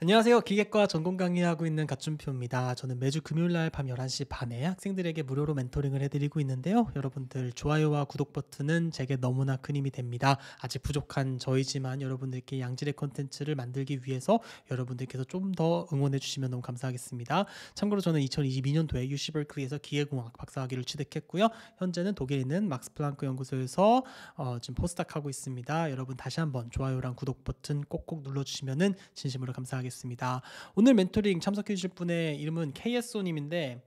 안녕하세요. 기계과 전공 강의하고 있는 갓준표입니다. 저는 매주 금요일 날 밤 11시 반에 학생들에게 무료로 멘토링을 해드리고 있는데요. 여러분들 좋아요와 구독 버튼은 제게 너무나 큰 힘이 됩니다. 아직 부족한 저희지만 여러분들께 양질의 컨텐츠를 만들기 위해서 여러분들께서 좀 더 응원해 주시면 너무 감사하겠습니다. 참고로 저는 2022년도에 유시 버클에서 기계공학 박사학위를 취득했고요. 현재는 독일에 있는 막스 플랑크 연구소에서 어, 지금 포스닥 하고 있습니다. 여러분 다시 한번 좋아요랑 구독 버튼 꼭꼭 눌러주시면 진심으로 감사하겠습니다. 드겠습니다 오늘 멘토링 참석해 주실 분의 이름은 KSO 님인데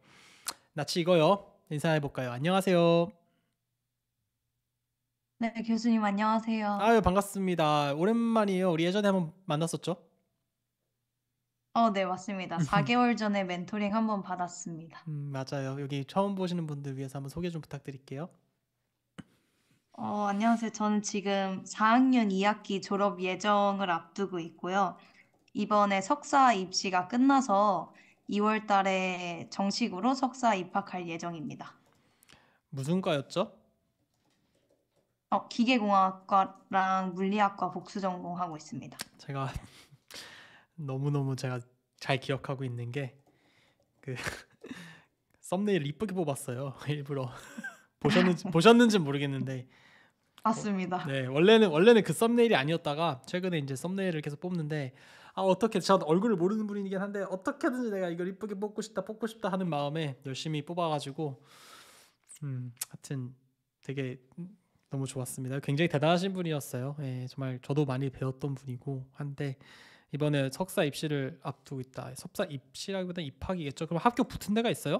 나치 이거요. 인사해 볼까요? 안녕하세요. 네, 교수님 안녕하세요. 아유, 반갑습니다. 오랜만이에요. 우리 예전에 한번 만났었죠? 어, 네, 맞습니다. 4개월 전에 멘토링 한번 받았습니다. 음, 맞아요. 여기 처음 보시는 분들 위해서 한번 소개 좀 부탁드릴게요. 어, 안녕하세요. 저는 지금 4학년 2학기 졸업 예정을 앞두고 있고요. 이번에 석사 입시가 끝나서 2월 달에 정식으로 석사 입학할 예정입니다. 무슨 과였죠? 어, 기계공학과랑 물리학과 복수 전공하고 있습니다. 제가 너무너무 제가 잘 기억하고 있는 게 그 썸네일 이쁘게 뽑았어요. 일부러 보셨는지 보셨는지 모르겠는데 맞습니다. 어, 네, 원래는 원래는 그 썸네일이 아니었다가 최근에 이제 썸네일을 계속 뽑는데 아 어떻게 저 얼굴을 모르는 분이긴 한데 어떻게든지 내가 이걸 이쁘게 뽑고 싶다 뽑고 싶다 하는 마음에 열심히 뽑아가지고 음 하여튼 되게 너무 좋았습니다. 굉장히 대단하신 분이었어요. 예, 정말 저도 많이 배웠던 분이고 한데 이번에 석사 입시를 앞두고 있다. 석사 입시라기보다 입학이겠죠. 그럼 학교 붙은 데가 있어요?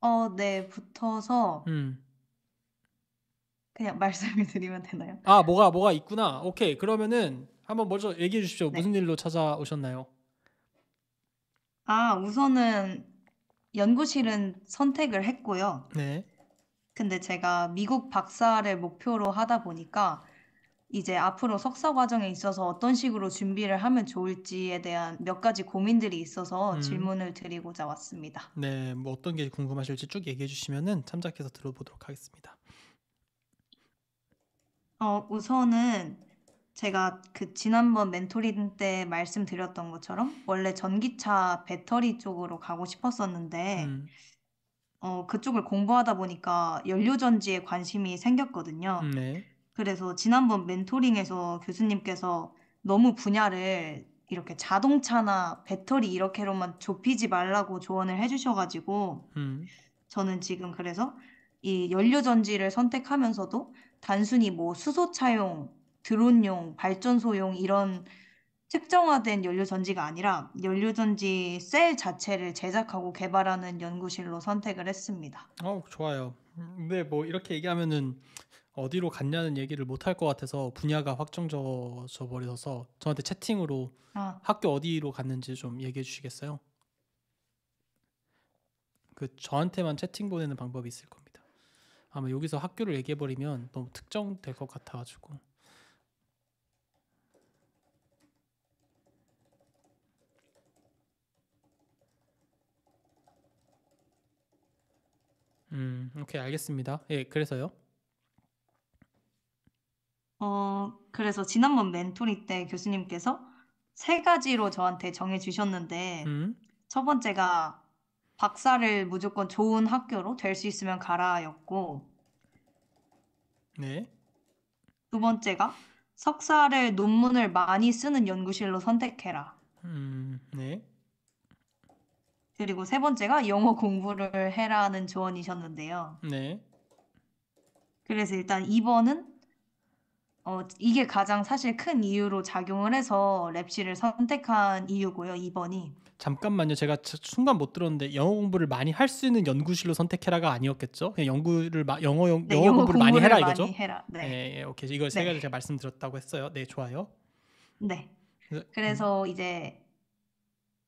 어, 네, 붙어서 음. 그냥 말씀을 드리면 되나요? 아, 뭐가 뭐가 있구나. 오케이. 그러면은 한번 먼저 얘기해 주십시오. 네. 무슨 일로 찾아오셨나요? 아, 우선은 연구실은 선택을 했고요. 네. 근데 제가 미국 박사를 목표로 하다 보니까 이제 앞으로 석사 과정에 있어서 어떤 식으로 준비를 하면 좋을지에 대한 몇 가지 고민들이 있어서 음. 질문을 드리고자 왔습니다. 네, 뭐 어떤 게 궁금하실지 쭉 얘기해 주시면은 참작해서 들어보도록 하겠습니다. 어, 우선은 제가 그 지난번 멘토링 때 말씀드렸던 것처럼 원래 전기차 배터리 쪽으로 가고 싶었었는데 음, 어, 그쪽을 공부하다 보니까 연료전지에 관심이 생겼거든요. 음, 네. 그래서 지난번 멘토링에서 교수님께서 너무 분야를 이렇게 자동차나 배터리 이렇게로만 좁히지 말라고 조언을 해주셔가지고 음, 저는 지금 그래서 이 연료전지를 선택하면서도 단순히 뭐 수소차용 드론용, 발전소용 이런 특정화된 연료 전지가 아니라 연료 전지 셀 자체를 제작하고 개발하는 연구실로 선택을 했습니다. 어, 좋아요. 근데 뭐 이렇게 얘기하면은 어디로 갔냐는 얘기를 못 할 것 같아서 분야가 확정져 버려서 저한테 채팅으로 아. 학교 어디로 갔는지 좀 얘기해 주시겠어요? 그 저한테만 채팅 보내는 방법이 있을 겁니다. 아마 여기서 학교를 얘기해 버리면 너무 특정될 것 같아가지고. 음, 오케이 알겠습니다. 예, 그래서요? 어, 그래서 지난번 멘토링 때 교수님께서 세 가지로 저한테 정해주셨는데, 음, 첫 번째가 박사를 무조건 좋은 학교로 될 수 있으면 가라였고, 네, 두 번째가 석사를 논문을 많이 쓰는 연구실로 선택해라. 음, 네, 그리고 세 번째가 영어 공부를 해라는 조언이셨는데요. 네. 그래서 일단 2번은 어, 이게 가장 사실 큰 이유로 작용을 해서 랩시를 선택한 이유고요. 2번이. 잠깐만요. 제가 순간 못 들었는데 영어 공부를 많이 할 수 있는 연구실로 선택해라가 아니었겠죠? 그냥 연구를 마, 영어 영, 네, 영어, 영어 공부를 많이 해라 이거죠? 해라. 네. 네, 예, 오케이. 이걸 세 네. 가지 제가 말씀드렸다고 했어요. 네, 좋아요. 네. 그래서, 그래서 음. 이제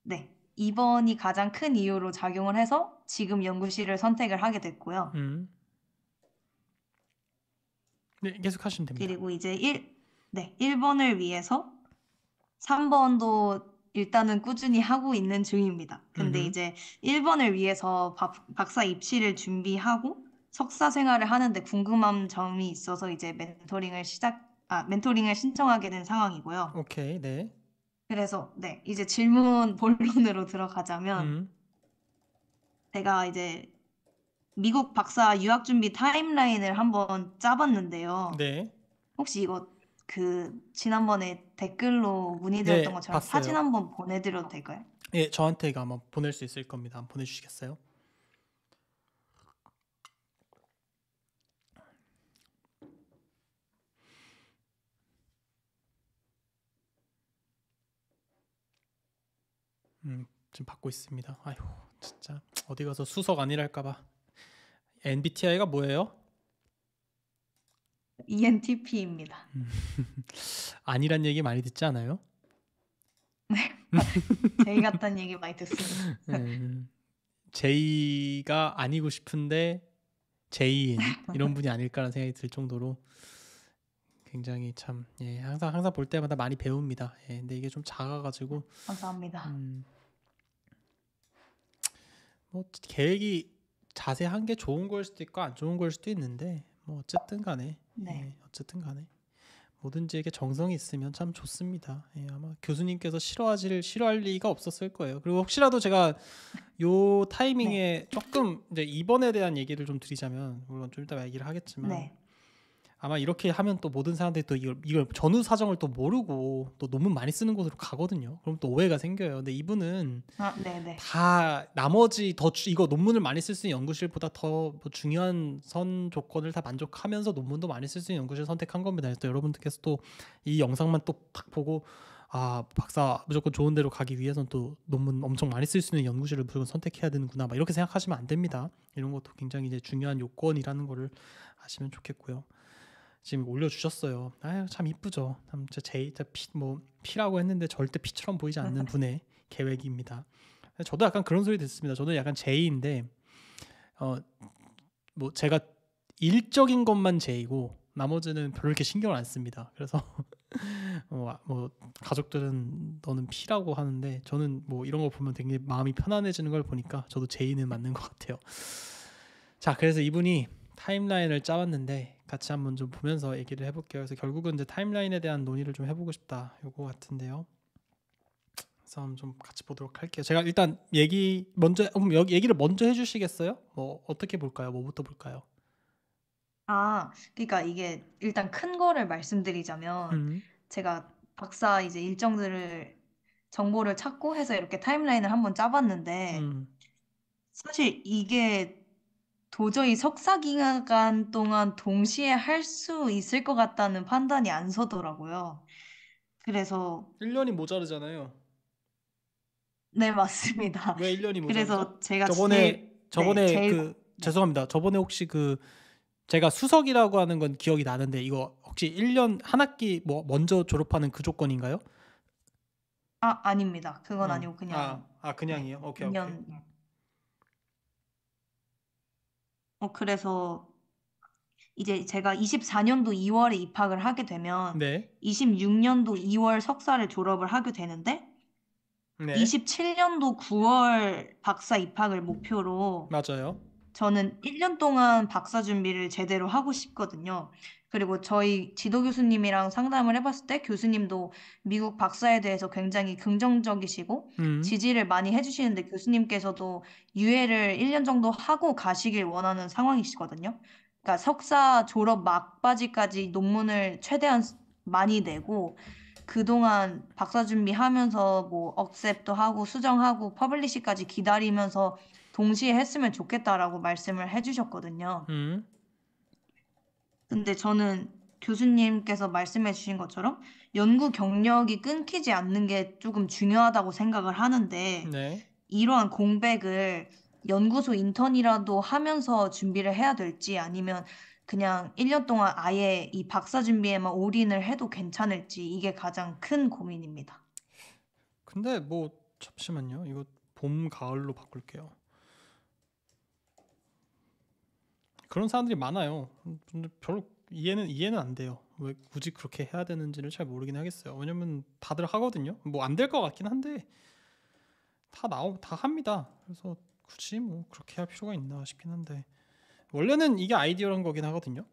네. 이번이 가장 큰 이유로 작용을 해서 지금 연구실을 선택을 하게 됐고요. 음. 네, 계속 하시면 됩니다. 그리고 이제 1, 네, 1번을 위해서 3번도 일단은 꾸준히 하고 있는 중입니다. 근데 음. 이제 1번을 위해서 박, 박사 입시를 준비하고 석사 생활을 하는데 궁금한 점이 있어서 이제 멘토링을 시작, 아, 멘토링을 신청하게 된 상황이고요. 오케이, 네. 그래서 네, 이제 질문 본론으로 들어가자면 음. 제가 이제 미국 박사 유학 준비 타임라인을 한번 짜봤는데요. 네. 혹시 이거 그 지난번에 댓글로 문의드렸던 네, 것처럼 봤어요. 사진 한번 보내드려도 될까요? 예, 저한테 이거 아마 보낼 수 있을 겁니다. 한번 보내주시겠어요? 음, 지금 받고 있습니다. 아휴, 진짜 어디 가서 수석 아니랄까봐. MBTI가 뭐예요? ENTP입니다. 음, 아니란 얘기 많이 듣지 않아요? 네, J 같다는 얘기 많이 듣습니다. 음, 네. J가 아니고 싶은데 J인 이런 분이 아닐까라는 생각이 들 정도로 굉장히 참 예, 항상 항상 볼 때마다 많이 배웁니다. 예, 근데 이게 좀 작아가지고 감사합니다. 음, 뭐 계획이 자세한 게 좋은 걸 수도 있고 안 좋은 걸 수도 있는데 뭐 어쨌든 간에 네. 예, 어쨌든 간에 뭐든지 이게 정성이 있으면 참 좋습니다. 예, 아마 교수님께서 싫어하지를 싫어할 리가 없었을 거예요. 그리고 혹시라도 제가 요 타이밍에 네. 조금 이제 이번에 대한 얘기를 좀 드리자면 물론 좀 이따 얘기를 하겠지만 네. 아마 이렇게 하면 또 모든 사람들이 또 이걸, 이걸 전후 사정을 또 모르고 또 논문 많이 쓰는 곳으로 가거든요. 그럼 또 오해가 생겨요. 근데 이분은 아, 네, 네. 다 나머지 더 주, 이거 논문을 많이 쓸 수 있는 연구실보다 더뭐 중요한 선 조건을 다 만족하면서 논문도 많이 쓸 수 있는 연구실 선택한 겁니다. 그래서 여러분들께서 또 이 영상만 또탁 보고 아 박사 무조건 좋은 데로 가기 위해서는또 논문 엄청 많이 쓸 수 있는 연구실을 무조건 선택해야 되는구나 막 이렇게 생각하시면 안 됩니다 이런 것도 굉장히 이제 중요한 요건이라는 거를 아시면 좋겠고요 지금 올려주셨어요. 아유 참 이쁘죠. 참 제이타 피뭐 피라고 했는데 절대 피처럼 보이지 않는 분의 계획입니다. 저도 약간 그런 소리 듣습니다. 저는 약간 제이인데 어뭐 제가 일적인 것만 제이고 나머지는 별로 이렇게 신경을 안 씁니다. 그래서 어, 뭐 가족들은 너는 피라고 하는데 저는 뭐 이런 거 보면 되게 마음이 편안해지는 걸 보니까 저도 제이는 맞는 것 같아요. 자 그래서 이분이 타임라인을 짜봤는데 같이 한번 좀 보면서 얘기를 해볼게요. 그래서 결국은 이제 타임라인에 대한 논의를 좀 해보고 싶다 요거 같은데요. 그래서 좀 같이 보도록 할게요. 제가 일단 얘기 먼저 그 여기 얘기를 먼저 해주시겠어요? 뭐 어떻게 볼까요? 뭐부터 볼까요? 아, 그러니까 이게 일단 큰 거를 말씀드리자면 음. 제가 박사 이제 일정들을 정보를 찾고 해서 이렇게 타임라인을 한번 짜봤는데 음. 사실 이게 도저히 석사 기간 동안 동시에 할 수 있을 것 같다는 판단이 안 서더라고요. 그래서 1년이 모자르잖아요. 네, 맞습니다. 왜 1년이 모자르 그래서 제가 저번에 제일, 저번에 네, 제일... 그, 죄송합니다. 저번에 혹시 그 제가 수석이라고 하는 건 기억이 나는데 이거 혹시 1년 한 학기 뭐 먼저 졸업하는 그 조건인가요? 아, 아닙니다. 그건 음. 아니고 그냥 아, 아 그냥이요? 네, 오케이, 2년, 오케이. 예. 어, 그래서 이제 제가 24년도 2월에 입학을 하게 되면 네. 26년도 2월 석사를 졸업을 하게 되는데 네. 27년도 9월 박사 입학을 목표로 맞아요. 저는 1년 동안 박사 준비를 제대로 하고 싶거든요. 그리고 저희 지도 교수님이랑 상담을 해봤을 때 교수님도 미국 박사에 대해서 굉장히 긍정적이시고 음. 지지를 많이 해주시는데 교수님께서도 유예를 1년 정도 하고 가시길 원하는 상황이시거든요. 그러니까 석사 졸업 막바지까지 논문을 최대한 많이 내고 그동안 박사 준비하면서 뭐 억셉도 하고 수정하고 퍼블리시까지 기다리면서 동시에 했으면 좋겠다라고 말씀을 해주셨거든요. 음. 근데 저는 교수님께서 말씀해 주신 것처럼 연구 경력이 끊기지 않는 게 조금 중요하다고 생각을 하는데 네. 이러한 공백을 연구소 인턴이라도 하면서 준비를 해야 될지 아니면 그냥 1년 동안 아예 이 박사 준비에만 올인을 해도 괜찮을지 이게 가장 큰 고민입니다. 근데 뭐 잠시만요. 이거 봄 가을로 바꿀게요. 그런 사람들이 많아요. 별로 이해는 이해는 안 돼요. 왜 굳이 그렇게 해야 되는지를 잘 모르긴 하겠어요. 왜냐면 다들 하거든요. 뭐 안 될 것 같긴 한데 다 나오 다 합니다. 그래서 굳이 뭐 그렇게 할 필요가 있나 싶긴 한데 원래는 이게 아이디어란 거긴 하거든요.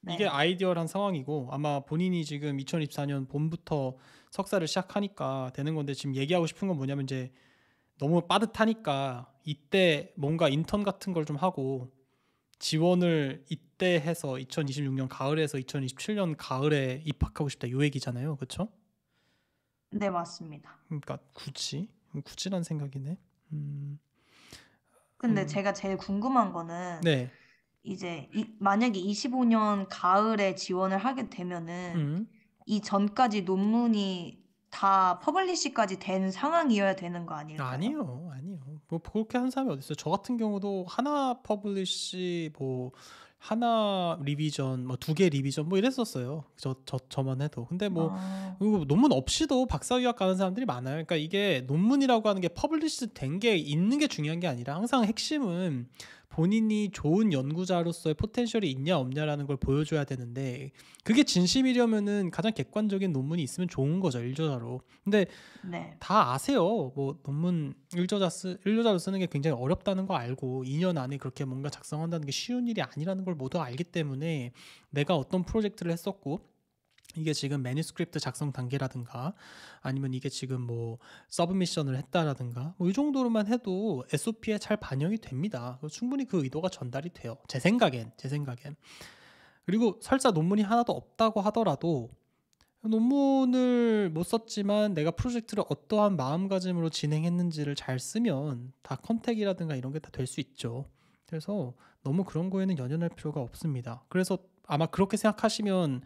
네. 이게 아이디어란 상황이고 아마 본인이 지금 2024년 봄부터 석사를 시작하니까 되는 건데 지금 얘기하고 싶은 건 뭐냐면 이제 너무 빠듯하니까 이때 뭔가 인턴 같은 걸 좀 하고 지원을 이때 해서 2026년 가을에서 2027년 가을에 입학하고 싶다 요 얘기잖아요. 그렇죠? 네, 맞습니다. 그러니까 굳이 굳이란 생각이네. 음. 근데 음. 제가 제일 궁금한 거는 네. 이제 이, 만약에 25년 가을에 지원을 하게 되면은 음. 이 전까지 논문이 다 퍼블리시까지 된 상황이어야 되는 거 아닐까요? 아니요, 아니요. 뭐 그렇게 한 사람이 어디 있어요? 저 같은 경우도 하나 퍼블리시 뭐 하나 리비전 뭐 두 개 리비전 뭐 이랬었어요. 저 저 저, 만 해도. 근데 뭐 아... 논문 없이도 박사 유학 가는 사람들이 많아요. 그러니까 이게 논문이라고 하는 게 퍼블리시 된 게 있는 게 중요한 게 아니라 항상 핵심은 본인이 좋은 연구자로서의 포텐셜이 있냐 없냐라는 걸 보여줘야 되는데 그게 진심이려면은 가장 객관적인 논문이 있으면 좋은 거죠 일조자로 근데 네. 다 아세요. 뭐 논문 일조자쓰일조자로 쓰는 게 굉장히 어렵다는 거 알고 2년 안에 그렇게 뭔가 작성한다는 게 쉬운 일이 아니라는 걸 모두 알기 때문에 내가 어떤 프로젝트를 했었고 이게 지금 매뉴스크립트 작성 단계라든가 아니면 이게 지금 뭐 서브미션을 했다라든가 뭐 이 정도로만 해도 SOP에 잘 반영이 됩니다. 충분히 그 의도가 전달이 돼요. 제 생각엔 제 생각엔 그리고 설사 논문이 하나도 없다고 하더라도 논문을 못 썼지만 내가 프로젝트를 어떠한 마음가짐으로 진행했는지를 잘 쓰면 다 컨택이라든가 이런 게 다 될 수 있죠. 그래서 너무 그런 거에는 연연할 필요가 없습니다. 그래서 아마 그렇게 생각하시면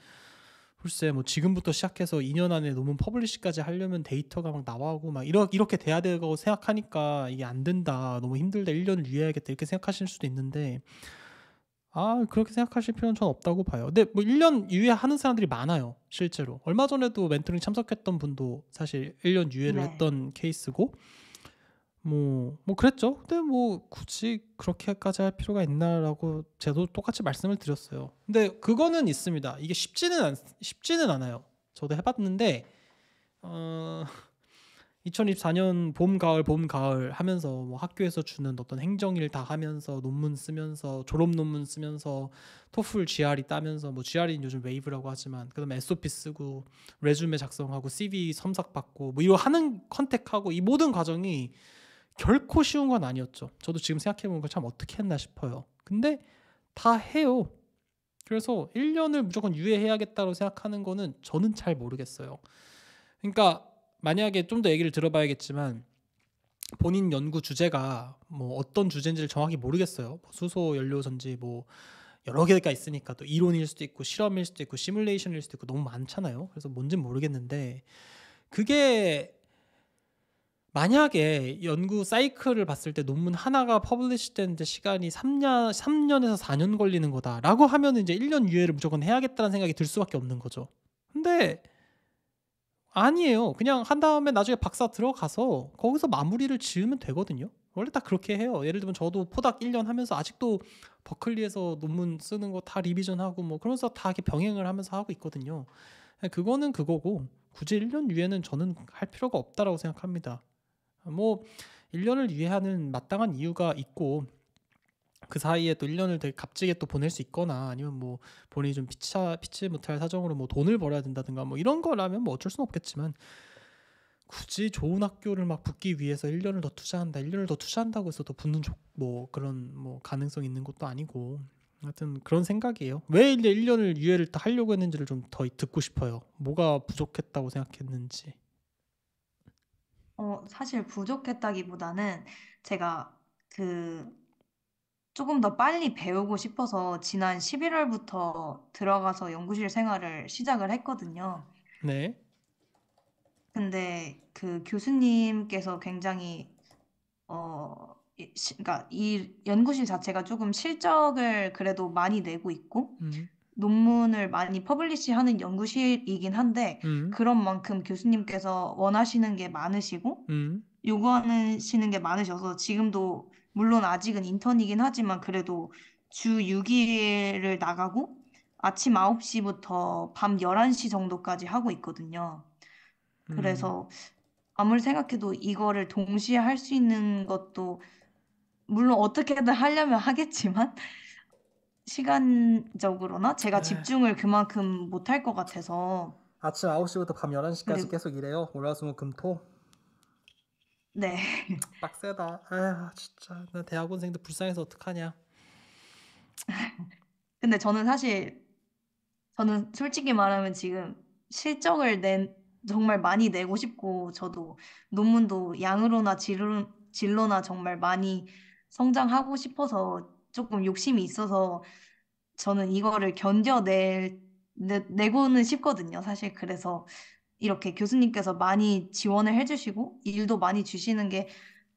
글쎄 뭐 지금부터 시작해서 2년 안에 논문 퍼블리시까지 하려면 데이터가 막 나와고 막 이러, 이렇게 돼야 되고 생각하니까 이게 안 된다 너무 힘들다 1년을 유예해야겠다 이렇게 생각하실 수도 있는데 아 그렇게 생각하실 필요는 전 없다고 봐요 근데 뭐 1년 유예하는 사람들이 많아요 실제로 얼마 전에도 멘토링 참석했던 분도 사실 1년 유예를 네. 했던 케이스고 뭐, 뭐 그랬죠. 근데 뭐 굳이 그렇게까지 할 필요가 있나라고 저도 똑같이 말씀을 드렸어요. 근데 그거는 있습니다. 이게 쉽지는 않, 쉽지는 않아요. 저도 해봤는데 어, 2024년 봄 가을 봄 가을 하면서 뭐 학교에서 주는 어떤 행정일 다 하면서 논문 쓰면서 졸업 논문 쓰면서 토플 GRE 따면서 뭐 GRE는 요즘 웨이브라고 하지만 그다음에 SOP 쓰고 레주메 작성하고 CV 첨삭 받고 뭐 이거 하는 컨택하고 이 모든 과정이 결코 쉬운 건 아니었죠. 저도 지금 생각해보면 참 어떻게 했나 싶어요. 근데 다 해요. 그래서 1년을 무조건 유예해야겠다고 생각하는 거는 저는 잘 모르겠어요. 그러니까 만약에 좀 더 얘기를 들어봐야겠지만 본인 연구 주제가 뭐 어떤 주제인지를 정확히 모르겠어요. 뭐 수소 연료 전지 뭐 여러 개가 있으니까 또 이론일 수도 있고 실험일 수도 있고 시뮬레이션일 수도 있고 너무 많잖아요. 그래서 뭔진 모르겠는데 그게 만약에 연구 사이클을 봤을 때 논문 하나가 퍼블리시 되는데 시간이 3년 3년에서 4년 걸리는 거다라고 하면 이제 1년 유예를 무조건 해야겠다는 생각이 들 수밖에 없는 거죠. 근데 아니에요. 그냥 한 다음에 나중에 박사 들어가서 거기서 마무리를 지으면 되거든요. 원래 다 그렇게 해요. 예를 들면 저도 포닥 1년 하면서 아직도 버클리에서 논문 쓰는 거 다 리비전하고 뭐 그러면서 다 이렇게 병행을 하면서 하고 있거든요. 그거는 그거고 굳이 1년 유예는 저는 할 필요가 없다라고 생각합니다. 뭐 1년을 유예하는 마땅한 이유가 있고 그 사이에 또 1년을 되게 값지게 또 보낼 수 있거나 아니면 뭐 본인이 좀 피차, 피치 못할 사정으로 뭐 돈을 벌어야 된다든가 뭐 이런 거라면 뭐 어쩔 수는 없겠지만 굳이 좋은 학교를 막 붙기 위해서 1년을 더 투자한다. 1년을 더 투자한다고 해서 더 붙는 조, 뭐 그런 뭐 가능성 있는 것도 아니고 하여튼 그런 생각이에요. 왜 1년을 유예를 다 하려고 했는지를 좀 더 듣고 싶어요. 뭐가 부족했다고 생각했는지. 어, 사실 부족했다기보다는 제가 그 조금 더 빨리 배우고 싶어서 지난 11월부터 들어가서 연구실 생활을 시작을 했거든요. 네. 근데 그 교수님께서 굉장히 어, 시- 그러니까 이 연구실 자체가 조금 실적을 그래도 많이 내고 있고 음. 논문을 많이 퍼블리시하는 연구실이긴 한데 음. 그런 만큼 교수님께서 원하시는 게 많으시고 음. 요구하시는 게 많으셔서 지금도 물론 아직은 인턴이긴 하지만 그래도 주 6일을 나가고 아침 9시부터 밤 11시 정도까지 하고 있거든요. 그래서 음. 아무리 생각해도 이거를 동시에 할 수 있는 것도 물론 어떻게든 하려면 하겠지만 시간적으로나 제가 네. 집중을 그만큼 못할 것 같아서 아침 9시부터 밤 11시까지 그리 계속 일해요. 월화수목 금토. 네. 빡세다. 아 진짜 나 대학원생들 불쌍해서 어떡하냐. 근데 저는 사실 저는 솔직히 말하면 지금 실적을 낸 정말 많이 내고 싶고 저도 논문도 양으로나 질로, 질로나 정말 많이 성장하고 싶어서 조금 욕심이 있어서 저는 이거를 견뎌낼 내, 내고는 싶거든요. 사실 그래서 이렇게 교수님께서 많이 지원을 해주시고 일도 많이 주시는 게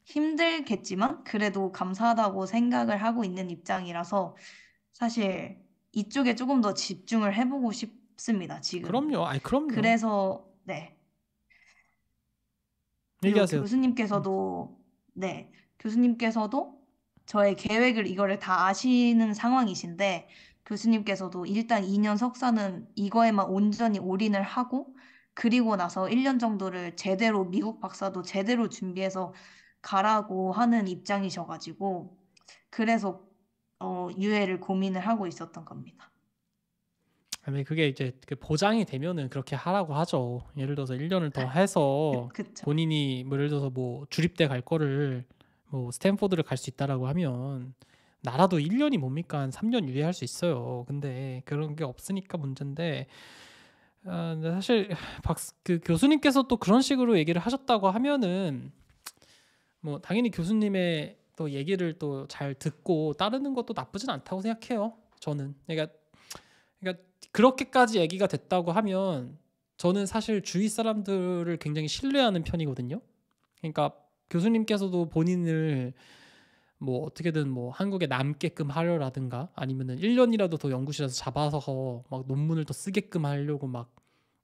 힘들겠지만 그래도 감사하다고 생각을 하고 있는 입장이라서 사실 이쪽에 조금 더 집중을 해보고 싶습니다. 지금. 그럼요. 아니 그럼요. 그래서 네. 얘기하세요. 교수님께서도 음. 네 교수님께서도 저의 계획을 이거를 다 아시는 상황이신데 교수님께서도 일단 2년 석사는 이거에만 온전히 올인을 하고 그리고 나서 1년 정도를 제대로 미국 박사도 제대로 준비해서 가라고 하는 입장이셔가지고 그래서 어, 유해를 고민을 하고 있었던 겁니다. 아니 그게 이제 그 보장이 되면은 그렇게 하라고 하죠. 예를 들어서 1년을 더 네. 해서 그쵸. 본인이 뭐 예를 들어서 뭐 주립대 갈 거를 뭐 스탠포드를 갈 수 있다라고 하면 나라도 1년이 뭡니까? 한 3년 유예할 수 있어요. 근데 그런 게 없으니까 문제인데 어, 사실 박그 교수님께서 또 그런 식으로 얘기를 하셨다고 하면은 뭐 당연히 교수님의 또 얘기를 또 잘 듣고 따르는 것도 나쁘진 않다고 생각해요. 저는 그러니까 그러니까 그렇게까지 얘기가 됐다고 하면 저는 사실 주위 사람들을 굉장히 신뢰하는 편이거든요. 그러니까 교수님께서도 본인을 뭐 어떻게든 뭐 한국에 남게끔 하려라든가 아니면은 1년이라도 더 연구실에서 잡아서 막 논문을 더 쓰게끔 하려고 막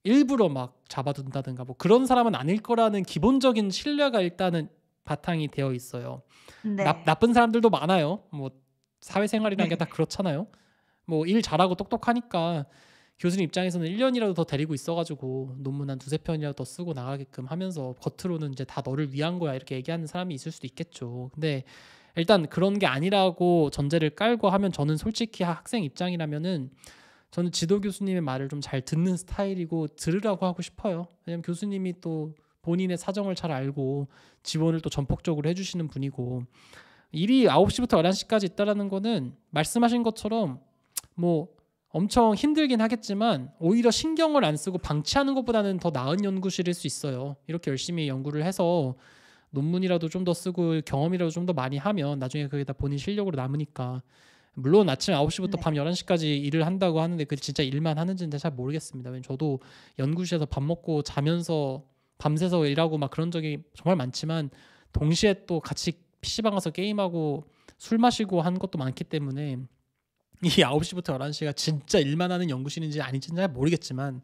일부러 막 잡아둔다든가 뭐 그런 사람은 아닐 거라는 기본적인 신뢰가 일단은 바탕이 되어 있어요. 네. 나, 나쁜 사람들도 많아요. 뭐 사회생활이라는 네. 게다 그렇잖아요. 뭐 일 잘하고 똑똑하니까 교수님 입장에서는 1년이라도 더 데리고 있어가지고 논문 한 두세 편이라도 더 쓰고 나가게끔 하면서 겉으로는 이제 다 너를 위한 거야 이렇게 얘기하는 사람이 있을 수도 있겠죠. 근데 일단 그런 게 아니라고 전제를 깔고 하면 저는 솔직히 학생 입장이라면은 저는 지도 교수님의 말을 좀 잘 듣는 스타일이고 들으라고 하고 싶어요. 왜냐면 교수님이 또 본인의 사정을 잘 알고 지원을 또 전폭적으로 해주시는 분이고 일이 9시부터 11시까지 있다라는 거는 말씀하신 것처럼 뭐 엄청 힘들긴 하겠지만 오히려 신경을 안 쓰고 방치하는 것보다는 더 나은 연구실일 수 있어요. 이렇게 열심히 연구를 해서 논문이라도 좀 더 쓰고 경험이라도 좀 더 많이 하면 나중에 그게 다 본인 실력으로 남으니까 물론 아침 9시부터 네. 밤 11시까지 일을 한다고 하는데 그게 진짜 일만 하는지는 잘 모르겠습니다. 왜냐면 저도 연구실에서 밥 먹고 자면서 밤새서 일하고 막 그런 적이 정말 많지만 동시에 또 같이 PC방 가서 게임하고 술 마시고 한 것도 많기 때문에 이 9시부터 11시가 진짜 일만 하는 연구실인지 아닌지는 잘 모르겠지만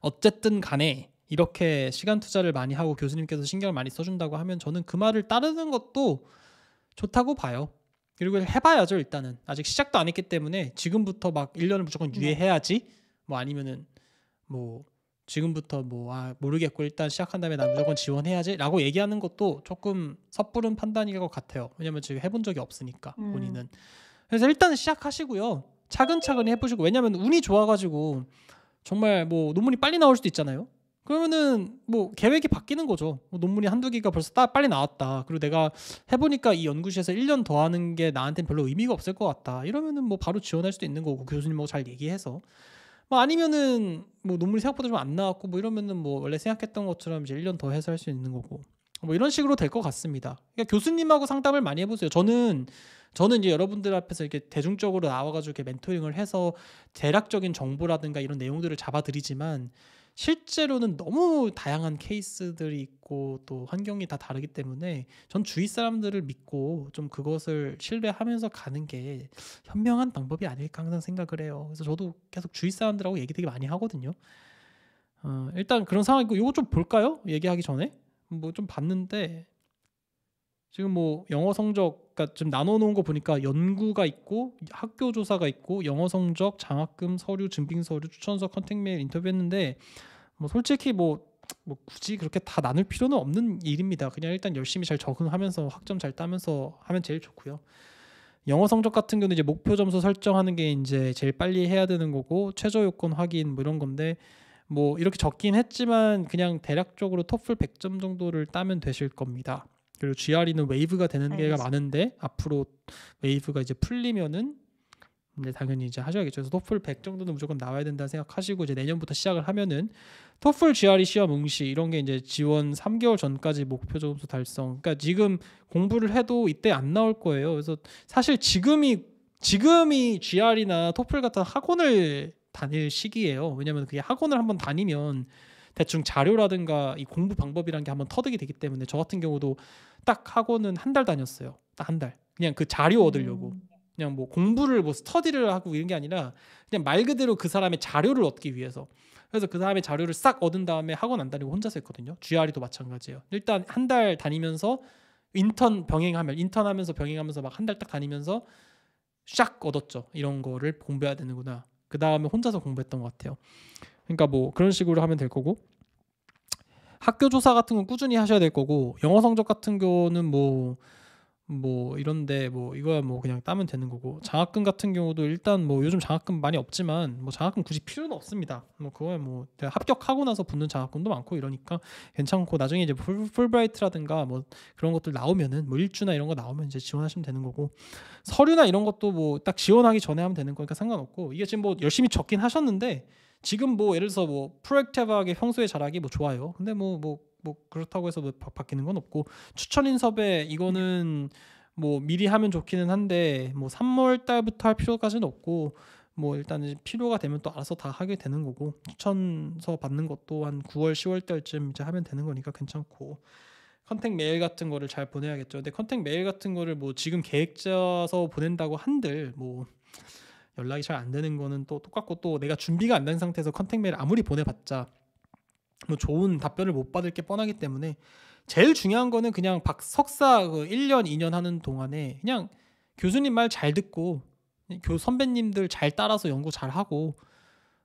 어쨌든 간에 이렇게 시간 투자를 많이 하고 교수님께서 신경을 많이 써준다고 하면 저는 그 말을 따르는 것도 좋다고 봐요. 그리고 해봐야죠 일단은 아직 시작도 안 했기 때문에 지금부터 막 1년을 무조건 네. 유예해야지 뭐 아니면은 뭐 지금부터 뭐 아 모르겠고 일단 시작한 다음에 난 무조건 지원해야지라고 얘기하는 것도 조금 섣부른 판단인것 같아요 왜냐면 지금 해본 적이 없으니까 음. 본인은 그래서 일단 은 시작하시고요 차근차근 해보시고 왜냐면 운이 좋아가지고 정말 뭐 논문이 빨리 나올 수도 있잖아요 그러면은 뭐 계획이 바뀌는 거죠. 뭐 논문이 한두 개가 벌써 따, 빨리 나왔다. 그리고 내가 해보니까 이 연구실에서 1년 더 하는 게 나한테는 별로 의미가 없을 것 같다. 이러면은 뭐 바로 지원할 수도 있는 거고 교수님하고 뭐 잘 얘기해서 뭐 아니면은 뭐 논문이 생각보다 좀 안 나왔고 뭐 이러면은 뭐 원래 생각했던 것처럼 이제 1년 더 해서 할 수 있는 거고 뭐 이런 식으로 될 것 같습니다. 그러니까 교수님하고 상담을 많이 해보세요. 저는 저는 이제 여러분들 앞에서 이렇게 대중적으로 나와가지고 이렇게 멘토링을 해서 대략적인 정보라든가 이런 내용들을 잡아드리지만 실제로는 너무 다양한 케이스들이 있고 또 환경이 다 다르기 때문에 전 주위 사람들을 믿고 좀 그것을 신뢰하면서 가는 게 현명한 방법이 아닐까 항상 생각을 해요. 그래서 저도 계속 주위 사람들하고 얘기 되게 많이 하거든요. 어, 일단 그런 상황이고 이거 좀 볼까요? 얘기하기 전에 뭐 좀 봤는데 지금 뭐 영어 성적 그러니까 지금 나눠놓은 거 보니까 연구가 있고 학교 조사가 있고 영어 성적, 장학금, 서류, 증빙 서류, 추천서, 컨택 메일, 인터뷰 했는데 뭐 솔직히 뭐, 뭐 굳이 그렇게 다 나눌 필요는 없는 일입니다. 그냥 일단 열심히 잘 적응하면서 학점 잘 따면서 하면 제일 좋고요. 영어 성적 같은 경우는 이제 목표 점수 설정하는 게 이제 제일 빨리 해야 되는 거고 최저 요건 확인 뭐 이런 건데 뭐 이렇게 적긴 했지만 그냥 대략적으로 토플 100점 정도를 따면 되실 겁니다. 그리고 GRE는 웨이브가 되는 게 많은데 앞으로 웨이브가 이제 풀리면은 이제 당연히 이제 하셔야겠죠. 그래서 토플 100 정도는 무조건 나와야 된다 생각하시고 이제 내년부터 시작을 하면은 토플 GRE 시험 응시 이런 게 이제 지원 3개월 전까지 목표 점수 달성. 그러니까 지금 공부를 해도 이때 안 나올 거예요. 그래서 사실 지금이 지금이 GRE나 토플 같은 학원을 다닐 시기예요. 왜냐면 그게 학원을 한번 다니면 대충 자료라든가 이 공부 방법이란 게 한번 터득이 되기 때문에 저 같은 경우도 딱 하고는 한 달 다녔어요. 딱 한 달. 그냥 그 자료 얻으려고. 음. 그냥 뭐 공부를 뭐 스터디를 하고 이런 게 아니라 그냥 말 그대로 그 사람의 자료를 얻기 위해서 그래서 그 사람의 자료를 싹 얻은 다음에 학원 안 다니고 혼자서 했거든요. GRE도 마찬가지예요. 일단 한 달 다니면서 인턴 병행하면 인턴하면서 병행하면서 막 한 달 딱 다니면서 샥 얻었죠. 이런 거를 공부해야 되는구나. 그 다음에 혼자서 공부했던 것 같아요. 그러니까 뭐 그런 식으로 하면 될 거고 학교 조사 같은 건 꾸준히 하셔야 될 거고 영어 성적 같은 거는 뭐뭐 뭐 이런데 뭐 이거야 뭐 그냥 따면 되는 거고 장학금 같은 경우도 일단 뭐 요즘 장학금 많이 없지만 뭐 장학금 굳이 필요는 없습니다 뭐 그거야 뭐 합격하고 나서 붙는 장학금도 많고 이러니까 괜찮고 나중에 이제 풀, 풀브라이트라든가 뭐 그런 것들 나오면은 뭐 일주나 이런 거 나오면 이제 지원하시면 되는 거고 서류나 이런 것도 뭐 딱 지원하기 전에 하면 되는 거니까 상관없고 이게 지금 뭐 열심히 적긴 하셨는데 지금 뭐 예를 들어서 뭐 프로액티브하게 평소에 잘하기 뭐 좋아요. 근데 뭐뭐뭐 뭐, 뭐 그렇다고 해서 뭐 바뀌는 건 없고 추천인 섭에 이거는 뭐 미리 하면 좋기는 한데 뭐 3월 달부터 할 필요까지는 없고 뭐 일단 이 필요가 되면 또 알아서 다 하게 되는 거고 추천서 받는 것도 한 9월 10월 달쯤 이제 하면 되는 거니까 괜찮고 컨택 메일 같은 거를 잘 보내야겠죠. 근데 컨택 메일 같은 거를 뭐 지금 계획 짜서 보낸다고 한들 뭐 연락이 잘 안 되는 거는 또 똑같고 또 내가 준비가 안 된 상태에서 컨택 메일 아무리 보내봤자 뭐 좋은 답변을 못 받을 게 뻔하기 때문에 제일 중요한 거는 그냥 박 석사 그 1년 2년 하는 동안에 그냥 교수님 말 잘 듣고 교 선배님들 잘 따라서 연구 잘 하고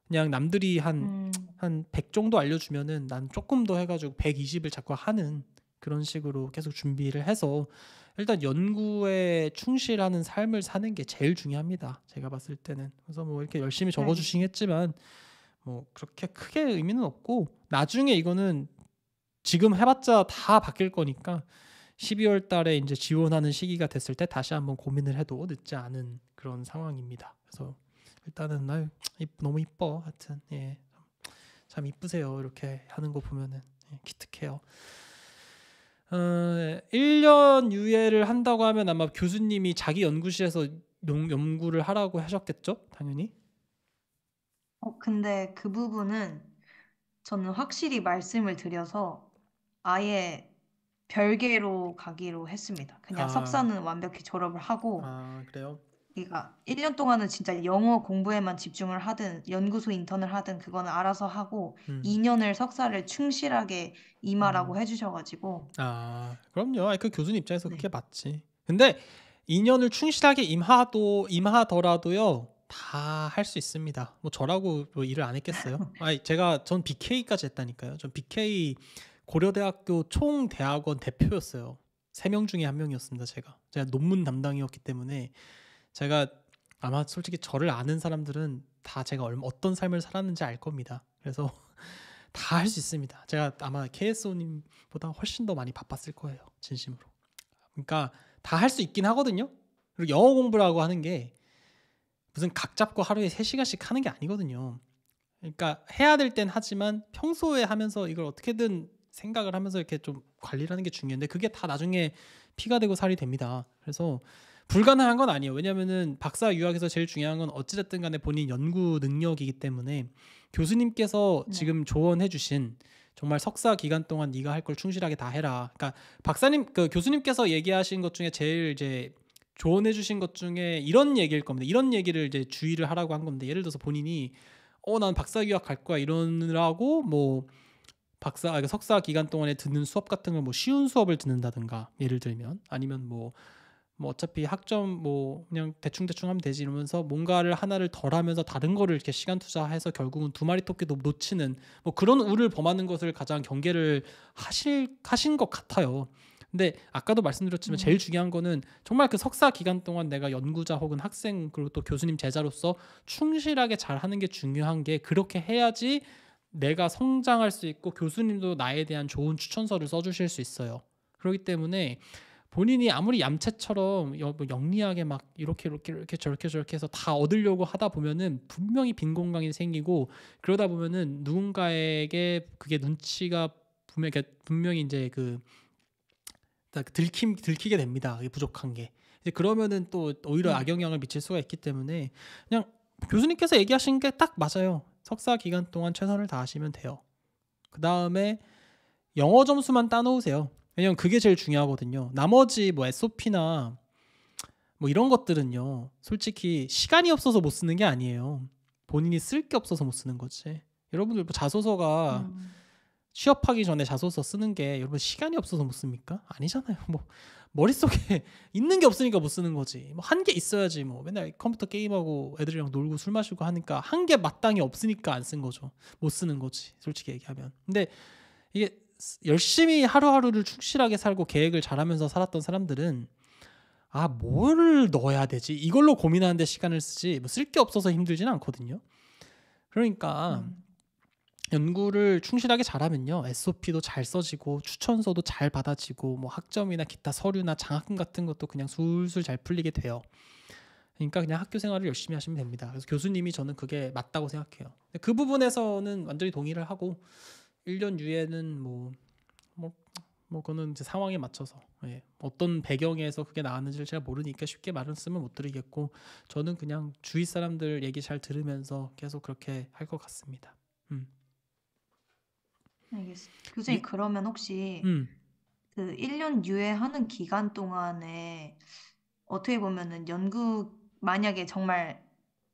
그냥 남들이 한 한100 음. 정도 알려주면은 난 조금 더 해가지고 120을 자꾸 하는 그런 식으로 계속 준비를 해서 일단 연구에 충실하는 삶을 사는 게 제일 중요합니다. 제가 봤을 때는. 그래서 뭐 이렇게 열심히 적어 네. 주시겠지만 뭐 그렇게 크게 의미는 없고 나중에 이거는 지금 해봤자 다 바뀔 거니까 12월 달에 이제 지원하는 시기가 됐을 때 다시 한번 고민을 해도 늦지 않은 그런 상황입니다. 그래서 일단은 날 너무 이뻐 하여튼 예. 참 이쁘세요 이렇게 하는 거 보면은 예, 기특해요. 1년 어, 유예를 한다고 하면 아마 교수님이 자기 연구실에서 연구를 하라고 하셨겠죠? 당연히. 어, 근데 그 부분은 저는 확실히 말씀을 드려서 아예 별개로 가기로 했습니다. 그냥 아. 석사는 완벽히 졸업을 하고 아, 그래요? 그러니까 1년 동안은 진짜 영어 공부에만 집중을 하든 연구소 인턴을 하든 그거는 알아서 하고 음. 2년을 석사를 충실하게 임하라고 음. 해주셔가지고 아 그럼요 아니, 그 교수님 입장에서 네. 그게 맞지 근데 2년을 충실하게 임하도 임하더라도요 다 할 수 있습니다 뭐 저라고 뭐 일을 안 했겠어요 아니 제가 전 BK까지 했다니까요 전 BK 고려대학교 총대학원 대표였어요 세 명 중에 한 명이었습니다 제가 제가 논문 담당이었기 때문에 제가 아마 솔직히 저를 아는 사람들은 다 제가 어떤 삶을 살았는지 알 겁니다. 그래서 다 할 수 있습니다. 제가 아마 KSO님보다 훨씬 더 많이 바빴을 거예요. 진심으로. 그러니까 다 할 수 있긴 하거든요. 그리고 영어 공부라고 하는 게 무슨 각 잡고 하루에 3시간씩 하는 게 아니거든요. 그러니까 해야 될 땐 하지만 평소에 하면서 이걸 어떻게든 생각을 하면서 이렇게 좀 관리를 하는 게 중요한데 그게 다 나중에 피가 되고 살이 됩니다. 그래서 불가능한 건 아니에요. 왜냐면은 박사 유학에서 제일 중요한 건 어찌됐든 간에 본인 연구 능력이기 때문에 교수님께서 네. 지금 조언해 주신 정말 석사 기간 동안 네가 할 걸 충실하게 다 해라. 그러니까 박사님 그 교수님께서 얘기하신 것 중에 제일 이제 조언해 주신 것 중에 이런 얘기일 겁니다. 이런 얘기를 이제 주의를 하라고 한 건데 예를 들어서 본인이 어 난 박사 유학 갈 거야 이러느라고 뭐 박사 아, 그니 석사 기간 동안에 듣는 수업 같은 걸 뭐 쉬운 수업을 듣는다든가 예를 들면 아니면 뭐뭐 어차피 학점 뭐 그냥 대충 대충 하면 되지 이러면서 뭔가를 하나를 덜 하면서 다른 거를 이렇게 시간 투자해서 결국은 두 마리 토끼도 놓치는 뭐 그런 우를 범하는 것을 가장 경계를 하실 하신 것 같아요. 근데 아까도 말씀드렸지만 제일 음. 중요한 거는 정말 그 석사 기간 동안 내가 연구자 혹은 학생 그리고 또 교수님 제자로서 충실하게 잘 하는 게 중요한 게 그렇게 해야지 내가 성장할 수 있고 교수님도 나에 대한 좋은 추천서를 써주실 수 있어요. 그렇기 때문에 본인이 아무리 얌체처럼 뭐 영리하게 막 이렇게 이렇게 이렇게 저렇게 저렇게 해서 다 얻으려고 하다 보면은 분명히 빈 공간이 생기고 그러다 보면은 누군가에게 그게 눈치가 분명히 그러니까 분명히 이제 그 들킴 들키게 됩니다. 부족한 게. 이제 그러면은 또 오히려 음. 악영향을 미칠 수가 있기 때문에 그냥 교수님께서 얘기하신 게 딱 맞아요. 석사 기간 동안 최선을 다하시면 돼요. 그 다음에 영어 점수만 따놓으세요. 왜냐면 그게 제일 중요하거든요. 나머지 뭐 SOP나 뭐 이런 것들은요. 솔직히 시간이 없어서 못 쓰는 게 아니에요. 본인이 쓸 게 없어서 못 쓰는 거지. 여러분들 뭐 자소서가 음. 취업하기 전에 자소서 쓰는 게 여러분 시간이 없어서 못 씁니까? 아니잖아요. 뭐 머릿속에 있는 게 없으니까 못 쓰는 거지. 뭐 한 게 있어야지 뭐 맨날 컴퓨터 게임하고 애들이랑 놀고 술 마시고 하니까 한 게 마땅히 없으니까 안 쓴 거죠. 못 쓰는 거지. 솔직히 얘기하면. 근데 이게 열심히 하루하루를 충실하게 살고 계획을 잘하면서 살았던 사람들은 아 뭘 넣어야 되지 이걸로 고민하는데 시간을 쓰지 뭐 쓸 게 없어서 힘들진 않거든요. 그러니까 음. 연구를 충실하게 잘하면요 SOP도 잘 써지고 추천서도 잘 받아지고 뭐 학점이나 기타 서류나 장학금 같은 것도 그냥 술술 잘 풀리게 돼요. 그러니까 그냥 학교 생활을 열심히 하시면 됩니다. 그래서 교수님이 저는 그게 맞다고 생각해요. 그 부분에서는 완전히 동의를 하고 1년 뒤에는 뭐, 뭐, 뭐, 그거는 이제 상황에 맞춰서, 예. 어떤 배경에서 그게 나왔는지를 제가 모르니까 쉽게 말은 쓰면 못 드리겠고, 저는 그냥 주위 사람들 얘기 잘 들으면서 계속 그렇게 할 것 같습니다. 음. 알겠습니다. 교수님, 이, 예. 그러면 혹시 음. 그 1년 유예하는 기간 동안에 어떻게 보면은 연극 만약에 정말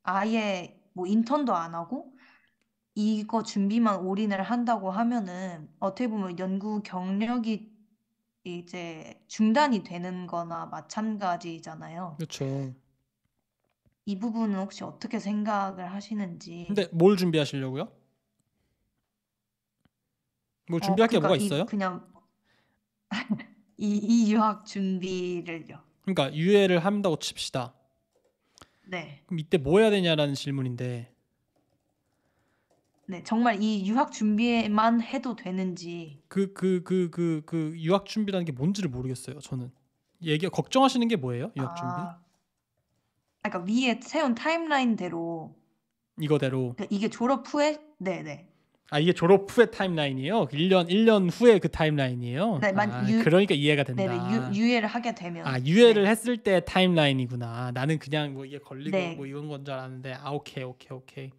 아예 뭐 인턴도 안 하고 이거 준비만 올인을 한다고 하면은 어떻게 보면 연구 경력이 이제 중단이 되는 거나 마찬가지잖아요. 그렇죠. 이 부분은 혹시 어떻게 생각을 하시는지. 근데 뭘 준비하시려고요? 뭐 어, 준비할 게 그러니까 뭐가 이 있어요? 그냥 이, 이 유학 준비를요. 그러니까 유예를 한다고 칩시다. 네. 그럼 이때 뭐 해야 되냐라는 질문인데 네, 정말 이 유학 준비에만 해도 되는지. 그그그그그 그, 그, 그, 유학 준비라는 게 뭔지를 모르겠어요. 저는 얘기 걱정하시는 게 뭐예요? 유학 아. 준비? 그러니까 위에 세운 타임라인대로 이거대로 그러니까 이게 졸업 후에 네네. 네. 아 이게 졸업 후의 타임라인이에요. 1년 1년 후에 그 타임라인이에요. 네, 만, 아, 유, 그러니까 이해가 된다. 네, 네 유예를 하게 되면. 아 유예를 네. 했을 때 타임라인이구나. 나는 그냥 뭐 이게 걸리고 네. 뭐 이런 건 줄 알았는데 아 오케이 오케이 오케이.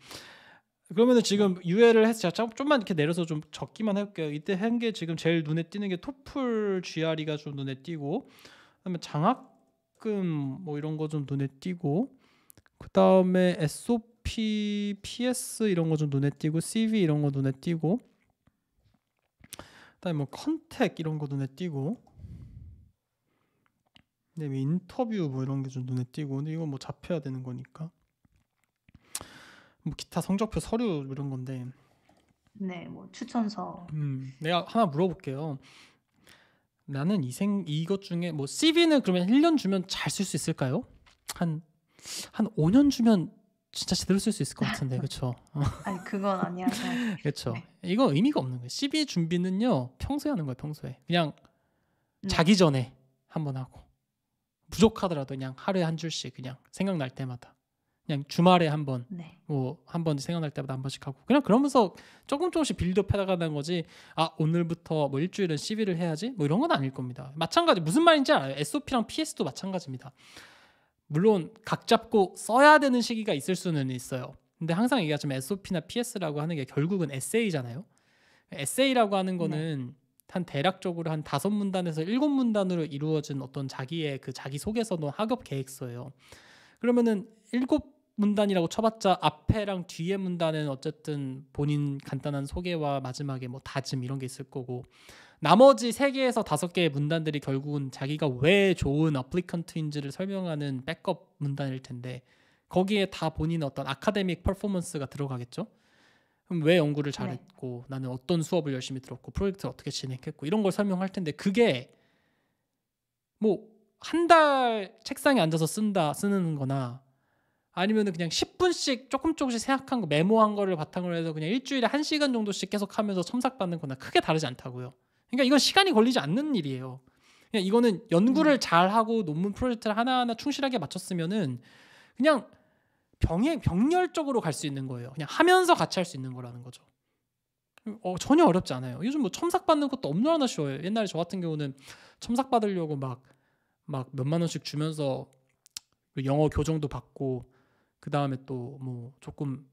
그러면은 지금 유예를 해서 제가 금만 이렇게 내려서 좀 적기만 해볼게요. 이때 한 게 지금 제일 눈에 띄는 게 토플 GRE가 좀 눈에 띄고 그다음에 장학금 뭐 이런 거 좀 눈에 띄고 그다음에 SOP, PS 이런 거 좀 눈에 띄고 CV 이런 거 눈에 띄고 그다음에 뭐 컨택 이런 거 눈에 띄고 그다음에 인터뷰 뭐 이런 게 좀 눈에 띄고 근데 이건 뭐 잡혀야 되는 거니까 뭐 기타 성적표 서류 이런 건데. 네, 뭐 추천서. 음, 내가 하나 물어볼게요. 나는 이 생 이것 중에 뭐 CV는 그러면 1년 주면 잘 쓸 수 있을까요? 한한 한 5년 주면 진짜 제대로 쓸 수 있을 것 같은데 그쵸 아니 그건 아니야. 그쵸 네. 이거 의미가 없는 거예요. CV 준비는요 평소에 하는 거예요. 평소에 그냥 음. 자기 전에 한번 하고 부족하더라도 그냥 하루에 한 줄씩 그냥 생각날 때마다 그냥 주말에 한 번, 네. 뭐한 번 생각날 때마다 한 번씩 하고 그냥 그러면서 조금 조금씩 빌드업 해나가는 거지. 아 오늘부터 뭐 일주일은 시비를 해야지 뭐 이런 건 아닐 겁니다. 마찬가지 무슨 말인지 알아요. SOP랑 PS도 마찬가지입니다. 물론 각 잡고 써야 되는 시기가 있을 수는 있어요. 근데 항상 얘기하지만 SOP나 PS라고 하는 게 결국은 에세이잖아요. 에세이라고 하는 네. 거는 네. 한 대략적으로 한 다섯 문단에서 일곱 문단으로 이루어진 어떤 자기의 그 자기 소개서도 학업 계획서예요. 그러면은 일곱 문단이라고 쳐봤자 앞에랑 뒤에 문단은 어쨌든 본인 간단한 소개와 마지막에 뭐 다짐 이런 게 있을 거고 나머지 세 개에서 다섯 개의 문단들이 결국은 자기가 왜 좋은 어플리컨트인지를 설명하는 백업 문단일 텐데 거기에 다 본인의 어떤 아카데믹 퍼포먼스가 들어가겠죠. 그럼 왜 연구를 네. 잘했고 네. 나는 어떤 수업을 열심히 들었고 프로젝트를 어떻게 진행했고 이런 걸 설명할 텐데 그게 뭐 한 달 책상에 앉아서 쓴다 쓰는 거나 아니면 그냥 10분씩 조금 조금씩 생각한 거 메모한 거를 바탕으로 해서 그냥 일주일에 한시간 정도씩 계속 하면서 첨삭받는 거나 크게 다르지 않다고요. 그러니까 이건 시간이 걸리지 않는 일이에요. 그냥 이거는 연구를 음. 잘하고 논문 프로젝트를 하나하나 충실하게 맞췄으면은 그냥 병에 병렬적으로 갈 수 있는 거예요. 그냥 하면서 같이 할 수 있는 거라는 거죠. 어, 전혀 어렵지 않아요. 요즘 뭐 첨삭 받는 것도 엄청나 쉬워요. 옛날에 저 같은 경우는 첨삭 받으려고 막 막 몇 만 원씩 주면서 영어 교정도 받고 그 다음에 또 뭐 조금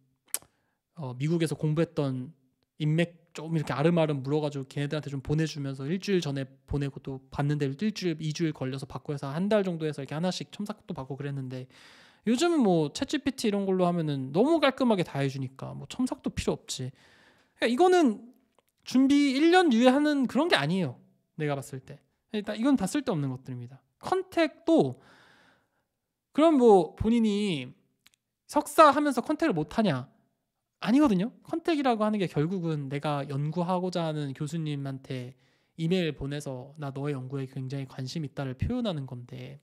어, 미국에서 공부했던 인맥 조금 이렇게 아름아름 물어가지고 걔네들한테 좀 보내주면서 일주일 전에 보내고 또 봤는데 일주일 이주일 걸려서 받고 해서 한 달 정도 해서 이렇게 하나씩 첨삭도 받고 그랬는데 요즘은 뭐 챗GPT 이런 걸로 하면은 너무 깔끔하게 다 해주니까 뭐 첨삭도 필요 없지 그러니까 이거는 준비 1년 뒤에 하는 그런 게 아니에요 내가 봤을 때 일단 그러니까 이건 다 쓸데없는 것들입니다 컨택도 그럼 뭐 본인이 석사 하면서 컨택을 못 하냐? 아니거든요. 컨택이라고 하는 게 결국은 내가 연구하고자 하는 교수님한테 이메일 보내서 나 너의 연구에 굉장히 관심 있다를 표현하는 건데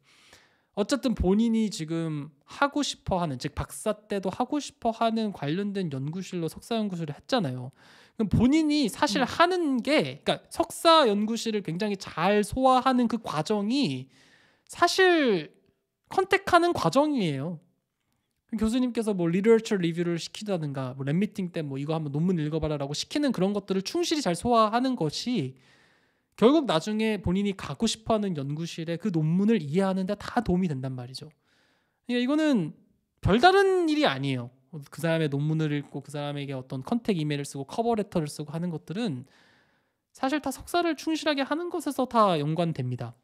어쨌든 본인이 지금 하고 싶어 하는 즉 박사 때도 하고 싶어 하는 관련된 연구실로 석사 연구실을 했잖아요. 그럼 본인이 사실 음. 하는 게 그러니까 석사 연구실을 굉장히 잘 소화하는 그 과정이 사실 컨택하는 과정이에요. 교수님께서 뭐 리터처 리뷰를 시키다든가 뭐 랩미팅 때 뭐 이거 한번 논문 읽어봐라라고 시키는 그런 것들을 충실히 잘 소화하는 것이 결국 나중에 본인이 갖고 싶어하는 연구실에 그 논문을 이해하는데 다 도움이 된단 말이죠. 그러니까 이거는 별다른 일이 아니에요. 그 사람의 논문을 읽고 그 사람에게 어떤 컨택 이메일을 쓰고 커버레터를 쓰고 하는 것들은 사실 다 석사를 충실하게 하는 것에서 다 연관됩니다.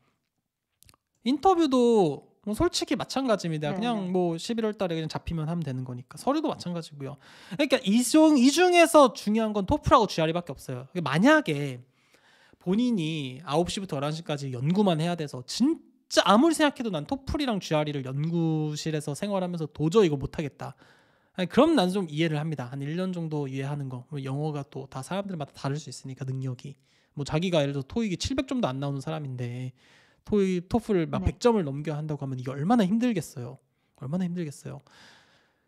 인터뷰도 뭐 솔직히 마찬가지입니다. 네, 그냥 네. 뭐 11월 달에 그냥 잡히면 하면 되는 거니까. 서류도 마찬가지고요. 그러니까 이중 이 중에서 중요한 건 토플하고 GRE밖에 없어요. 그러니까 만약에 본인이 9시부터 11시까지 연구만 해야 돼서 진짜 아무리 생각해도 난 토플이랑 GRE를 연구실에서 생활하면서 도저히 이거 못 하겠다. 그럼 난 좀 이해를 합니다. 한 1년 정도 이해하는 거. 뭐 영어가 또 다 사람들마다 다를 수 있으니까 능력이. 뭐 자기가 예를 들어 토익이 700점도 안 나오는 사람인데 토이 토플을 막 네. 100점을 넘겨 한다고 하면 이게 얼마나 힘들겠어요. 얼마나 힘들겠어요.